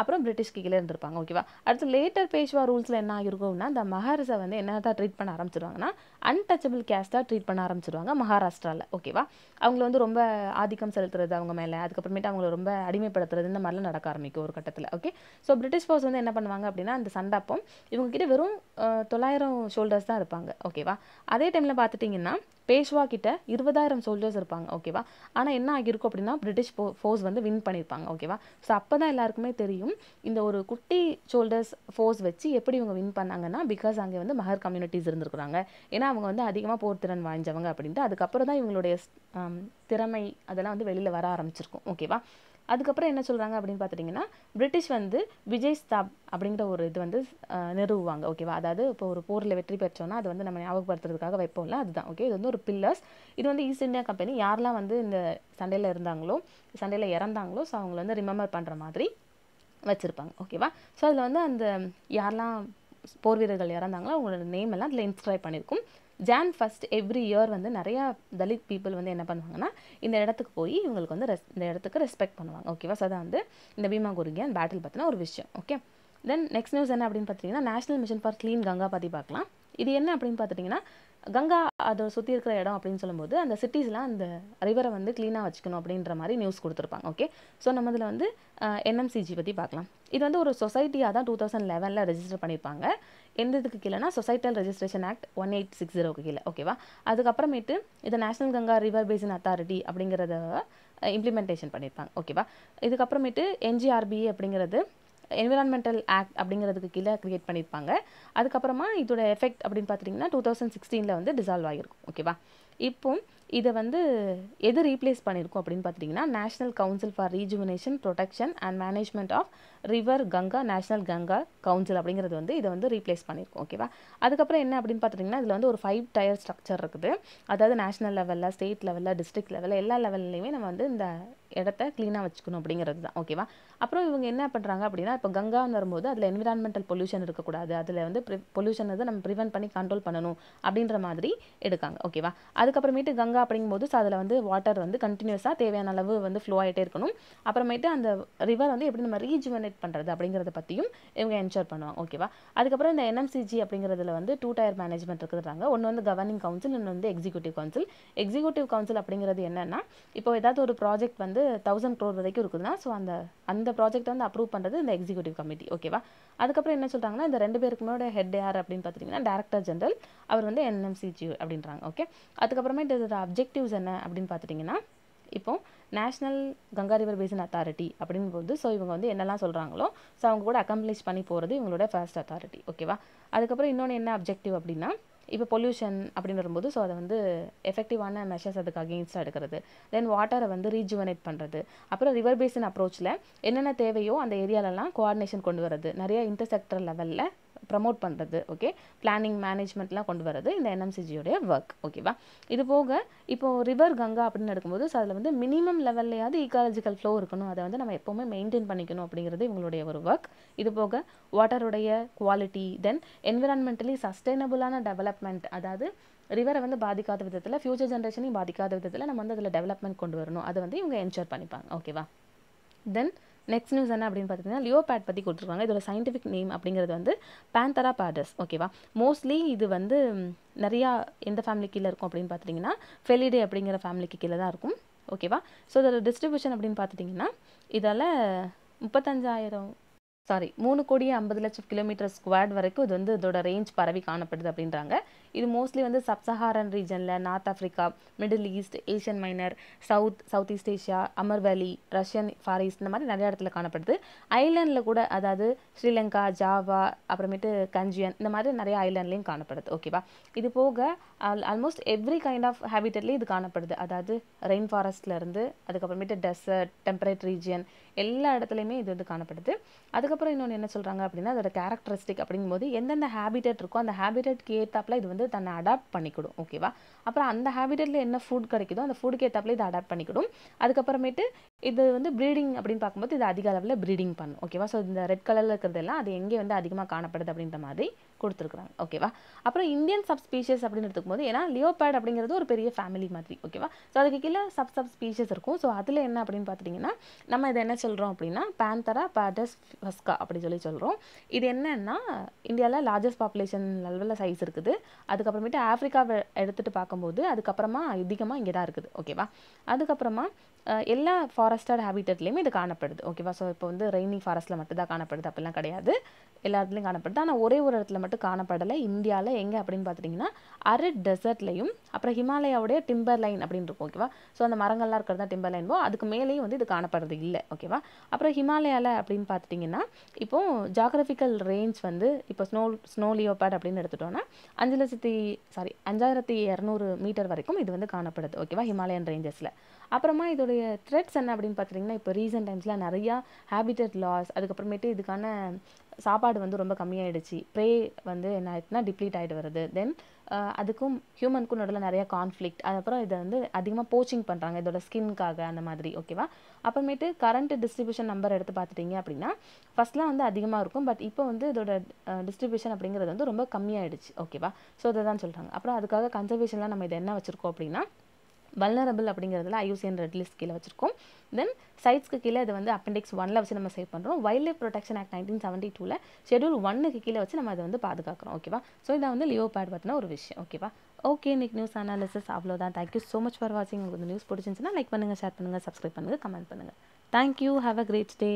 அப்புறம் பிரிட்டிஷ் கீழே இருந்திருப்பாங்க ஓகேவா அடுத்து லேட்டர் பேஷ்வா ரூல்ஸில் என்ன ஆகிருக்கும்னா இந்த மஹாரஸை வந்து என்ன தான் ட்ரீட் பண்ண ஆரம்பிச்சிருவாங்கன்னா அன்டச்சபிள் கேஸ்ட்டாக ட்ரீட் பண்ண ஆரம்பிச்சிருவாங்க மகாராஷ்டிராவில் ஓகேவா அவங்கள வந்து ரொம்ப ஆதிக்கம் செலுத்துறது அவங்க மேலே அதுக்கப்புறமேட்டு அவங்கள ரொம்ப அடிமைப்படுத்துறது இந்த மாதிரிலாம் நடக்க ஆரம்பிக்கும் ஒரு கட்டத்தில் ஓகே ஸோ பிரிட்டிஷ் ஃபோர்ஸ் வந்து என்ன பண்ணுவாங்க அப்படின்னா அந்த சண்டை இவங்க கிட்ட வெறும் தொள்ளாயிரம் ஷோல்டர்ஸ் தான் இருப்பாங்க ஓகேவா அதே டைமில் பார்த்துட்டிங்கன்னா பேஷ்வா கிட்ட இருபதாயிரம் சோல்ஜர்ஸ் இருப்பாங்க ஓகேவா ஆனால் என்ன ஆகியிருக்கும் அப்படின்னா பிரிட்டிஷ் ஃபோர்ஸ் வந்து வின் பண்ணியிருப்பாங்க ஓகேவா ஸோ அப்போ தான் எல்லாருக்குமே தெரியும் தெரியும் இந்த ஒரு குட்டி ஷோல்டர்ஸ் ஃபோர்ஸ் வச்சு எப்படி இவங்க வின் பண்ணாங்கன்னா பிகாஸ் அங்கே வந்து மகர் கம்யூனிட்டிஸ் இருந்திருக்கிறாங்க ஏன்னா அவங்க வந்து அதிகமாக போர்த்திறன் வாய்ஞ்சவங்க அப்படின்ட்டு அதுக்கப்புறம் தான் இவங்களுடைய திறமை அதெல்லாம் வந்து வெளியில் வர ஆரம்பிச்சிருக்கும் ஓகேவா அதுக்கப்புறம் என்ன சொல்கிறாங்க அப்படின்னு பார்த்துட்டிங்கன்னா பிரிட்டிஷ் வந்து விஜய் ஸ்தாப் அப்படிங்கிற ஒரு இது வந்து நிறுவுவாங்க ஓகேவா அதாவது இப்போ ஒரு போரில் வெற்றி பெற்றோன்னா அது வந்து நம்ம ஞாபகப்படுத்துறதுக்காக வைப்போம்ல அதுதான் ஓகே இது வந்து ஒரு பில்லர்ஸ் இது வந்து ஈஸ்ட் இந்தியா கம்பெனி யாரெல்லாம் வந்து இந்த சண்டையில் இருந்தாங்களோ சண்டையில் இறந்தாங்களோ ஸோ அவங்கள வந்து ரிமெம்பர் பண்ணுற மாதிரி வச்சுருப்பாங்க ஓகேவா ஸோ அதில் வந்து அந்த யாரெல்லாம் போர் வீரர்கள் இறந்தாங்களோ அவங்களோட நேம் எல்லாம் அதில் இன்ஸ்கிரைப் பண்ணியிருக்கும் ஜான் ஃபஸ்ட் எவ்ரி இயர் வந்து நிறையா தலித் பீப்புள் வந்து என்ன பண்ணுவாங்கன்னா இந்த இடத்துக்கு போய் இவங்களுக்கு வந்து ரெஸ் இந்த இடத்துக்கு ரெஸ்பெக்ட் பண்ணுவாங்க ஓகேவா ஸோ அதான் வந்து இந்த பீமா குருகியான் பேட்டில் பார்த்தினா ஒரு விஷயம் ஓகே தென் நெக்ஸ்ட் நியூஸ் என்ன அப்படின்னு பார்த்தீங்கன்னா national mission for clean Ganga பற்றி பார்க்கலாம் இது என்ன அப்படின்னு பார்த்துட்டிங்கன்னா கங்கா அதை சுற்றி இருக்கிற இடம் அப்படின்னு சொல்லும்போது அந்த சிட்டிஸ்லாம் அந்த ரிவரை வந்து க்ளீனாக வச்சுக்கணும் அப்படின்ற மாதிரி நியூஸ் கொடுத்துருப்பாங்க ஓகே ஸோ நம்ம இதில் வந்து என்எம்சிஜி பற்றி பார்க்கலாம் இது வந்து ஒரு சொசைட்டியாக தான் டூ தௌசண்ட் லெவனில் ரெஜிஸ்டர் பண்ணியிருப்பாங்க எந்த இதுக்கு கீழேனா societal registration act one eight six ஜீரோக்கு கீழே ஓகேவா அதுக்கப்புறமேட்டு இது national Ganga river basin authority அப்படிங்கிறத இம்ப்ளிமெண்டேஷன் பண்ணியிருப்பாங்க ஓகேவா இதுக்கப்புறமேட்டு என்ஜிஆர்பி அப்படிங்கிறது என்விரான்மெண்டல் ஆக்ட் அப்படிங்கிறதுக்கு கீழே க்ரியேட் பண்ணியிருப்பாங்க அதுக்கப்புறமா இதோட எஃபெக்ட் அப்படின்னு பார்த்துட்டிங்கன்னா டூ தௌசண்ட் சிக்ஸ்டீனில் வந்து டிசால்வ் ஆகிருக்கும் ஓகேவா இப்போ இதை வந்து எது ரீப்ளேஸ் பண்ணியிருக்கோம் அப்படின்னு பார்த்தீங்கன்னா national council for rejuvenation protection and management of river Ganga national Ganga council அப்படிங்கிறது வந்து இதை வந்து ரீப்ளேஸ் பண்ணியிருக்கோம் ஓகேவா அதுக்கப்புறம் என்ன அப்படின்னு பார்த்துட்டிங்கன்னா இதில் வந்து ஒரு ஃபைவ் டயர் ஸ்ட்ரக்சர் இருக்குது அதாவது நேஷனல் லெவலில் ஸ்டேட் லெவலில் டிஸ்ட்ரிக்ட் லெவலில் எல்லா லெவல்லையுமே நம்ம வந்து இந்த இடத்த க்ளீனாக வச்சுக்கணும் அப்படிங்கிறது தான் ஓகேவா அப்புறம் இவங்க என்ன பண்ணுறாங்க அப்படின்னா இப்போ கங்கான்னு வரும்போது அதில் என்விரான்மெண்டல் பொல்யூஷன் இருக்கக்கூடாது அதில் வந்து பொல்யூஷன் வந்து நம்ம ப்ரிவென்ட் பண்ணி கண்ட்ரோல் பண்ணணும் அப்படின்ற மாதிரி எடுக்காங்க ஓகேவா அதுக்கப்புறமேட்டு கங்கா வச்சிருக்காங்க அப்படிங்கும்போது அதில் வந்து வாட்டர் வந்து கண்டினியூஸாக தேவையான அளவு வந்து ஃப்ளோ ஆகிட்டே இருக்கணும் அப்புறமேட்டு அந்த ரிவர் வந்து எப்படி நம்ம ரீஜுவனேட் பண்ணுறது அப்படிங்கிறத பற்றியும் இவங்க என்ஷோர் பண்ணுவாங்க ஓகேவா அதுக்கப்புறம் இந்த என்எம்சிஜி அப்படிங்கிறதுல வந்து டூ டயர் மேனேஜ்மெண்ட் இருக்கிறாங்க ஒன்று வந்து கவர்னிங் கவுன்சில் இன்னொன்று வந்து எக்ஸிக்யூட்டிவ் கவுன்சில் எக்ஸிக்யூட்டிவ் கவுன்சில் அப்படிங்கிறது என்னென்னா இப்போ ஏதாவது ஒரு ப்ராஜெக்ட் வந்து தௌசண்ட் க்ரோர் வரைக்கும் இருக்குதுன்னா ஸோ அந்த அந்த ப்ராஜெக்ட் வந்து அப்ரூவ் பண்ணுறது இந்த எக்ஸிக்யூட்டிவ் கமிட்டி ஓகேவா அதுக்கப்புறம் என்ன சொல்கிறாங்கன்னா இந்த ரெண்டு பேருக்குமே ஹெட் யார் அப்படின்னு பார்த்தீங்கன்னா டேரக்டர் ஜென்ரல் அவர் வந்து என்எம்சிஜி அப்படின்றாங்க ஓகே அதுக்கப்புறமேட்டு அப்ஜெக்டிவ்ஸ் என்ன அப்படின்னு பார்த்துட்டிங்கன்னா இப்போது national Ganga river basin authority அப்படின்னு போது ஸோ இவங்க வந்து என்னெல்லாம் சொல்கிறாங்களோ ஸோ அவங்க கூட அக்கம்ப்ளிஷ் பண்ணி போகிறது இவங்களோட ஃபர்ஸ்ட் அத்தாரிட்டி ஓகேவா அதுக்கப்புறம் இன்னொன்று என்ன அப்ஜெக்டிவ் அப்படின்னா இப்போ பொல்யூஷன் அப்படின்னு வரும்போது ஸோ அதை வந்து எஃபெக்டிவான மெஷர்ஸ் அதுக்கு அகெயின்ஸ்டாக எடுக்கிறது தென் வாட்டரை வந்து ரீஜுவனேட் பண்ணுறது அப்புறம் ரிவர் பேசின் அப்ரோச்சில் என்னென்ன தேவையோ அந்த ஏரியாலலாம் கோஆர்டினேஷன் கொண்டு வரது நிறைய இன்டர்செக்டர் லெவலில் ப்ரமோட் பண்ணுறது ஓகே பிளானிங் மேனேஜ்மெண்ட்லாம் கொண்டு வரது இந்த என்எம்சிஜியோடைய ஒர்க் ஓகேவா இது போக இப்போது ரிவர் கங்கா அப்படின்னு எடுக்கும்போது ஸோ அதில் வந்து மினிமம் லெவல்லையாவது ஈக்காலஜிக்கல் ஃப்ளோ இருக்கணும் அதை வந்து நம்ம எப்போவுமே மெயின்டைன் பண்ணிக்கணும் அப்படிங்கிறது இவங்களுடைய ஒரு ஒர்க் இது போக வாட்டருடைய குவாலிட்டி தென் என்விரான்மெண்டலி சஸ்டைனபுளான டெவலப்மெண்ட் அதாவது ரிவரை வந்து பாதிக்காத விதத்தில் ஃப்யூச்சர் ஜென்ரேஷனையும் பாதிக்காத விதத்தில் நம்ம வந்து அதில் டெவலப்மெண்ட் கொண்டு வரணும் அதை வந்து இவங்க என்ஷோர் பண்ணிப்பாங்க ஓகேவா தென் நெக்ஸ்ட் நியூஸ் என்ன அப்படின்னு பார்த்தீங்கன்னா லியோ பேட் பற்றி கொடுத்துருக்காங்க இதோட சயின்டிஃபிக் நேம் அப்படிங்கிறது வந்து பேந்தரா பேடஸ் ஓகேவா மோஸ்ட்லி இது வந்து நிறையா எந்த ஃபேமிலி கீழே இருக்கும் அப்படின்னு பார்த்துட்டிங்கன்னா ஃபெலிடே அப்படிங்கிற ஃபேமிலிக்கு கீழே தான் இருக்கும் ஓகேவா ஸோ இதோட டிஸ்ட்ரிபியூஷன் அப்படின்னு பார்த்துட்டிங்கன்னா இதால் முப்பத்தஞ்சாயிரம் சாரி மூணு கோடியே ஐம்பது லட்சம் கிலோமீட்டர் ஸ்கொயர்ட் வரைக்கும் இது வந்து இதோட ரேஞ்ச் பரவி காணப்படுது அப்படின்றாங்க இது மோஸ்ட்லி வந்து சப்சஹாரன் ரீஜனில் North Africa Middle East Asian Minor South South East Asia Amur Valley Russian for east இந்த மாதிரி நிறைய இடத்துல காணப்படுது ஐலாண்டில் கூட அதாவது ஸ்ரீலங்கா ஜாவா அப்புறமேட்டு கஞ்சியன் இந்த மாதிரி நிறைய ஐலாண்ட்லேயும் காணப்படுது ஓகேவா இது போக ஆல்மோஸ்ட் எவ்ரி கைண்ட் ஆஃப் ஹேபிட்டட்லேயும் இது காணப்படுது அதாவது ரெயின் ஃபாரஸ்ட்லேருந்து அதுக்கப்புறமேட்டு டெசர்ட் டெம்பரேட் ரீஜியன் எல்லா இடத்துலையுமே இது வந்து காணப்படுது அதுக்கப்புறம் இன்னொன்று என்ன சொல்கிறாங்க அப்படின்னா அதோட கேரக்டரிஸ்டிக் அப்படிங்கும்போது எந்தெந்த ஹேபிட்டட் இருக்கோ அந்த ஹேபிட்டட்க்கு ஏற்றாப்பில் இது வந்து வந்து தன்னை அடாப்ட் பண்ணிக்கிடும் ஓகேவா அப்புறம் அந்த ஹேபிட்டில் என்ன ஃபுட் கிடைக்குதோ அந்த ஃபுட்டுக்கு ஏற்றாப்புல இதை அடாப்ட் பண்ணிக்கிடும் அதுக்கப்புறமேட்டு இது வந்து ப்ரீடிங் அப்படின்னு பார்க்கும்போது இது அதிக அளவில் ப்ரீடிங் பண்ணும் ஓகேவா ஸோ இந்த ரெட் கலரில் இருக்கிறதெல்லாம் அது எங்கே வந்து அதிகமாக காணப்படுது அப்படின்ற மாதிரி கொடுத்துருக்குறாங்க ஓகேவா அப்புறம் இந்தியன் சப் ஸ்பீஷஸ் அப்படின்னு எடுத்துக்கும்போது ஏன்னா லியோபேட் அப்படிங்கிறது ஒரு பெரிய ஃபேமிலி மாதிரி ஓகேவா ஸோ அதுக்கு கீழே சப் சப் ஸ்பீஷஸ் இருக்கும் ஸோ அதில் என்ன அப்படின்னு பார்த்துட்டிங்கன்னா நம்ம இதை என்ன சொல்கிறோம் அப்படின்னா பேந்தரா பேடஸ் ஃபஸ்கா அப்படி சொல்லி சொல்கிறோம் இது என்னன்னா இந்தியாவில் லார்ஜஸ்ட் பாப்புலேஷன் லெவலில் சைஸ் இருக்குது அதுக்கப்புறமேட்டு ஆஃப்ரிக்காவை எடுத்துகிட்டு பார்க்கும்போது அதுக்கப்புறமா அதிகமாக இங்கே தான் இருக்குது ஓகேவா அதுக்கப்புறமா எல்லா ஃபாரஸ்டட் ஹேபிட்டட்லேயுமே இது காணப்படுது ஓகேவா ஸோ இப்போ வந்து ரெய்னி ஃபாரஸ்ட்டில் மட்டும்தான் காணப்படுது அப்படிலாம் கிடையாது எல்லா இடத்துலையும் காணப்படுது ஆனால் ஒரே ஒரு இடத்துல மட்டும் காணப்படலை இந்தியாவில் எங்கே அப்படின்னு பார்த்துட்டிங்கன்னா அரிட் டெசர்ட்லையும் அப்புறம் ஹிமாலயாவுடைய டிம்பர் லைன் அப்படின்னு இருக்கும் ஓகேவா ஸோ அந்த மரங்கள்லாம் இருக்கிறது தான் டிம்பர் போ அதுக்கு மேலேயும் வந்து இது காணப்படுறது இல்லை ஓகேவா அப்புறம் ஹிமாலயாவில் அப்படின்னு பார்த்துட்டிங்கன்னா இப்போது ஜாகிரபிக்கல் ரேஞ்ச் வந்து இப்போ ஸ்னோ ஸ்னோ லியோபேட் அப்படின்னு எடுத்துட்டோன்னா அஞ்சு லட்சத்தி சாரி அஞ்சாயிரத்தி இரநூறு மீட்டர் வரைக்கும் இது வந்து காணப்படுது ஓகேவா ஹிமாலயன் ரேஞ்சஸில் அப்புறமா இதோட இதோடைய த்ரெட்ஸ் என்ன அப்படின்னு பார்த்துட்டிங்கன்னா இப்போ ரீசெண்ட் டைம்ஸில் நிறையா ஹேபிட்டட் லாஸ் அதுக்கப்புறமேட்டு இதுக்கான சாப்பாடு வந்து ரொம்ப கம்மியாகிடுச்சு ப்ரே வந்து என்ன ஆயிடுச்சுன்னா டிப்ளீட் ஆகிட்டு வருது தென் அதுக்கும் ஹியூமனுக்கும் நடுவில் நிறையா கான்ஃப்ளிக்ட் அதுக்கப்புறம் இதை வந்து அதிகமாக போச்சிங் பண்ணுறாங்க இதோட ஸ்கின்காக அந்த மாதிரி ஓகேவா அப்புறமேட்டு கரண்ட் டிஸ்ட்ரிபியூஷன் நம்பர் எடுத்து பார்த்துட்டிங்க அப்படின்னா ஃபஸ்ட்லாம் வந்து அதிகமாக இருக்கும் பட் இப்போ வந்து இதோட டிஸ்ட்ரிபியூஷன் அப்படிங்கிறது வந்து ரொம்ப கம்மியாகிடுச்சு ஓகேவா ஸோ இதை தான் சொல்கிறாங்க அப்புறம் அதுக்காக கன்சர்வேஷன்லாம் நம்ம இதை என்ன வச்சுருக்கோம் அப்படின்னா வல்னரபிள் அப்படிங்கிறதுல ஐயூசியன் ரெட் லிஸ்ட் கீழே வச்சிருக்கோம் தென் சைட்ஸ்க்கு கீழே இது வந்து அப்பெண்டிக்ஸ் ஒன்ல வச்சு நம்ம சேவ் பண்ணுறோம் wildlife protection act nineteen seventy டூவில் ஷெடியூல் ஒன்னுக்கு கீழே வச்சு நம்ம அதை வந்து பாதுகாக்கிறோம் ஓகேவா ஸோ இதை வந்து லியோ பேட் பற்றின ஒரு விஷயம் ஓகேவா ஓகே இன்னைக்கு நியூஸ் அனாலிசிஸ் அவ்வளோதான் தேங்க்யூ ஸோ மச் ஃபார் வாட்சிங் உங்களுக்கு நியூஸ் பிடிச்சிருந்துச்சுன்னா லைக் பண்ணுங்கள் ஷேர் பண்ணுங்கள் சப்ஸ்கிரைப் பண்ணுங்கள் கமெண்ட் பண்ணுங்கள் thank you have a great day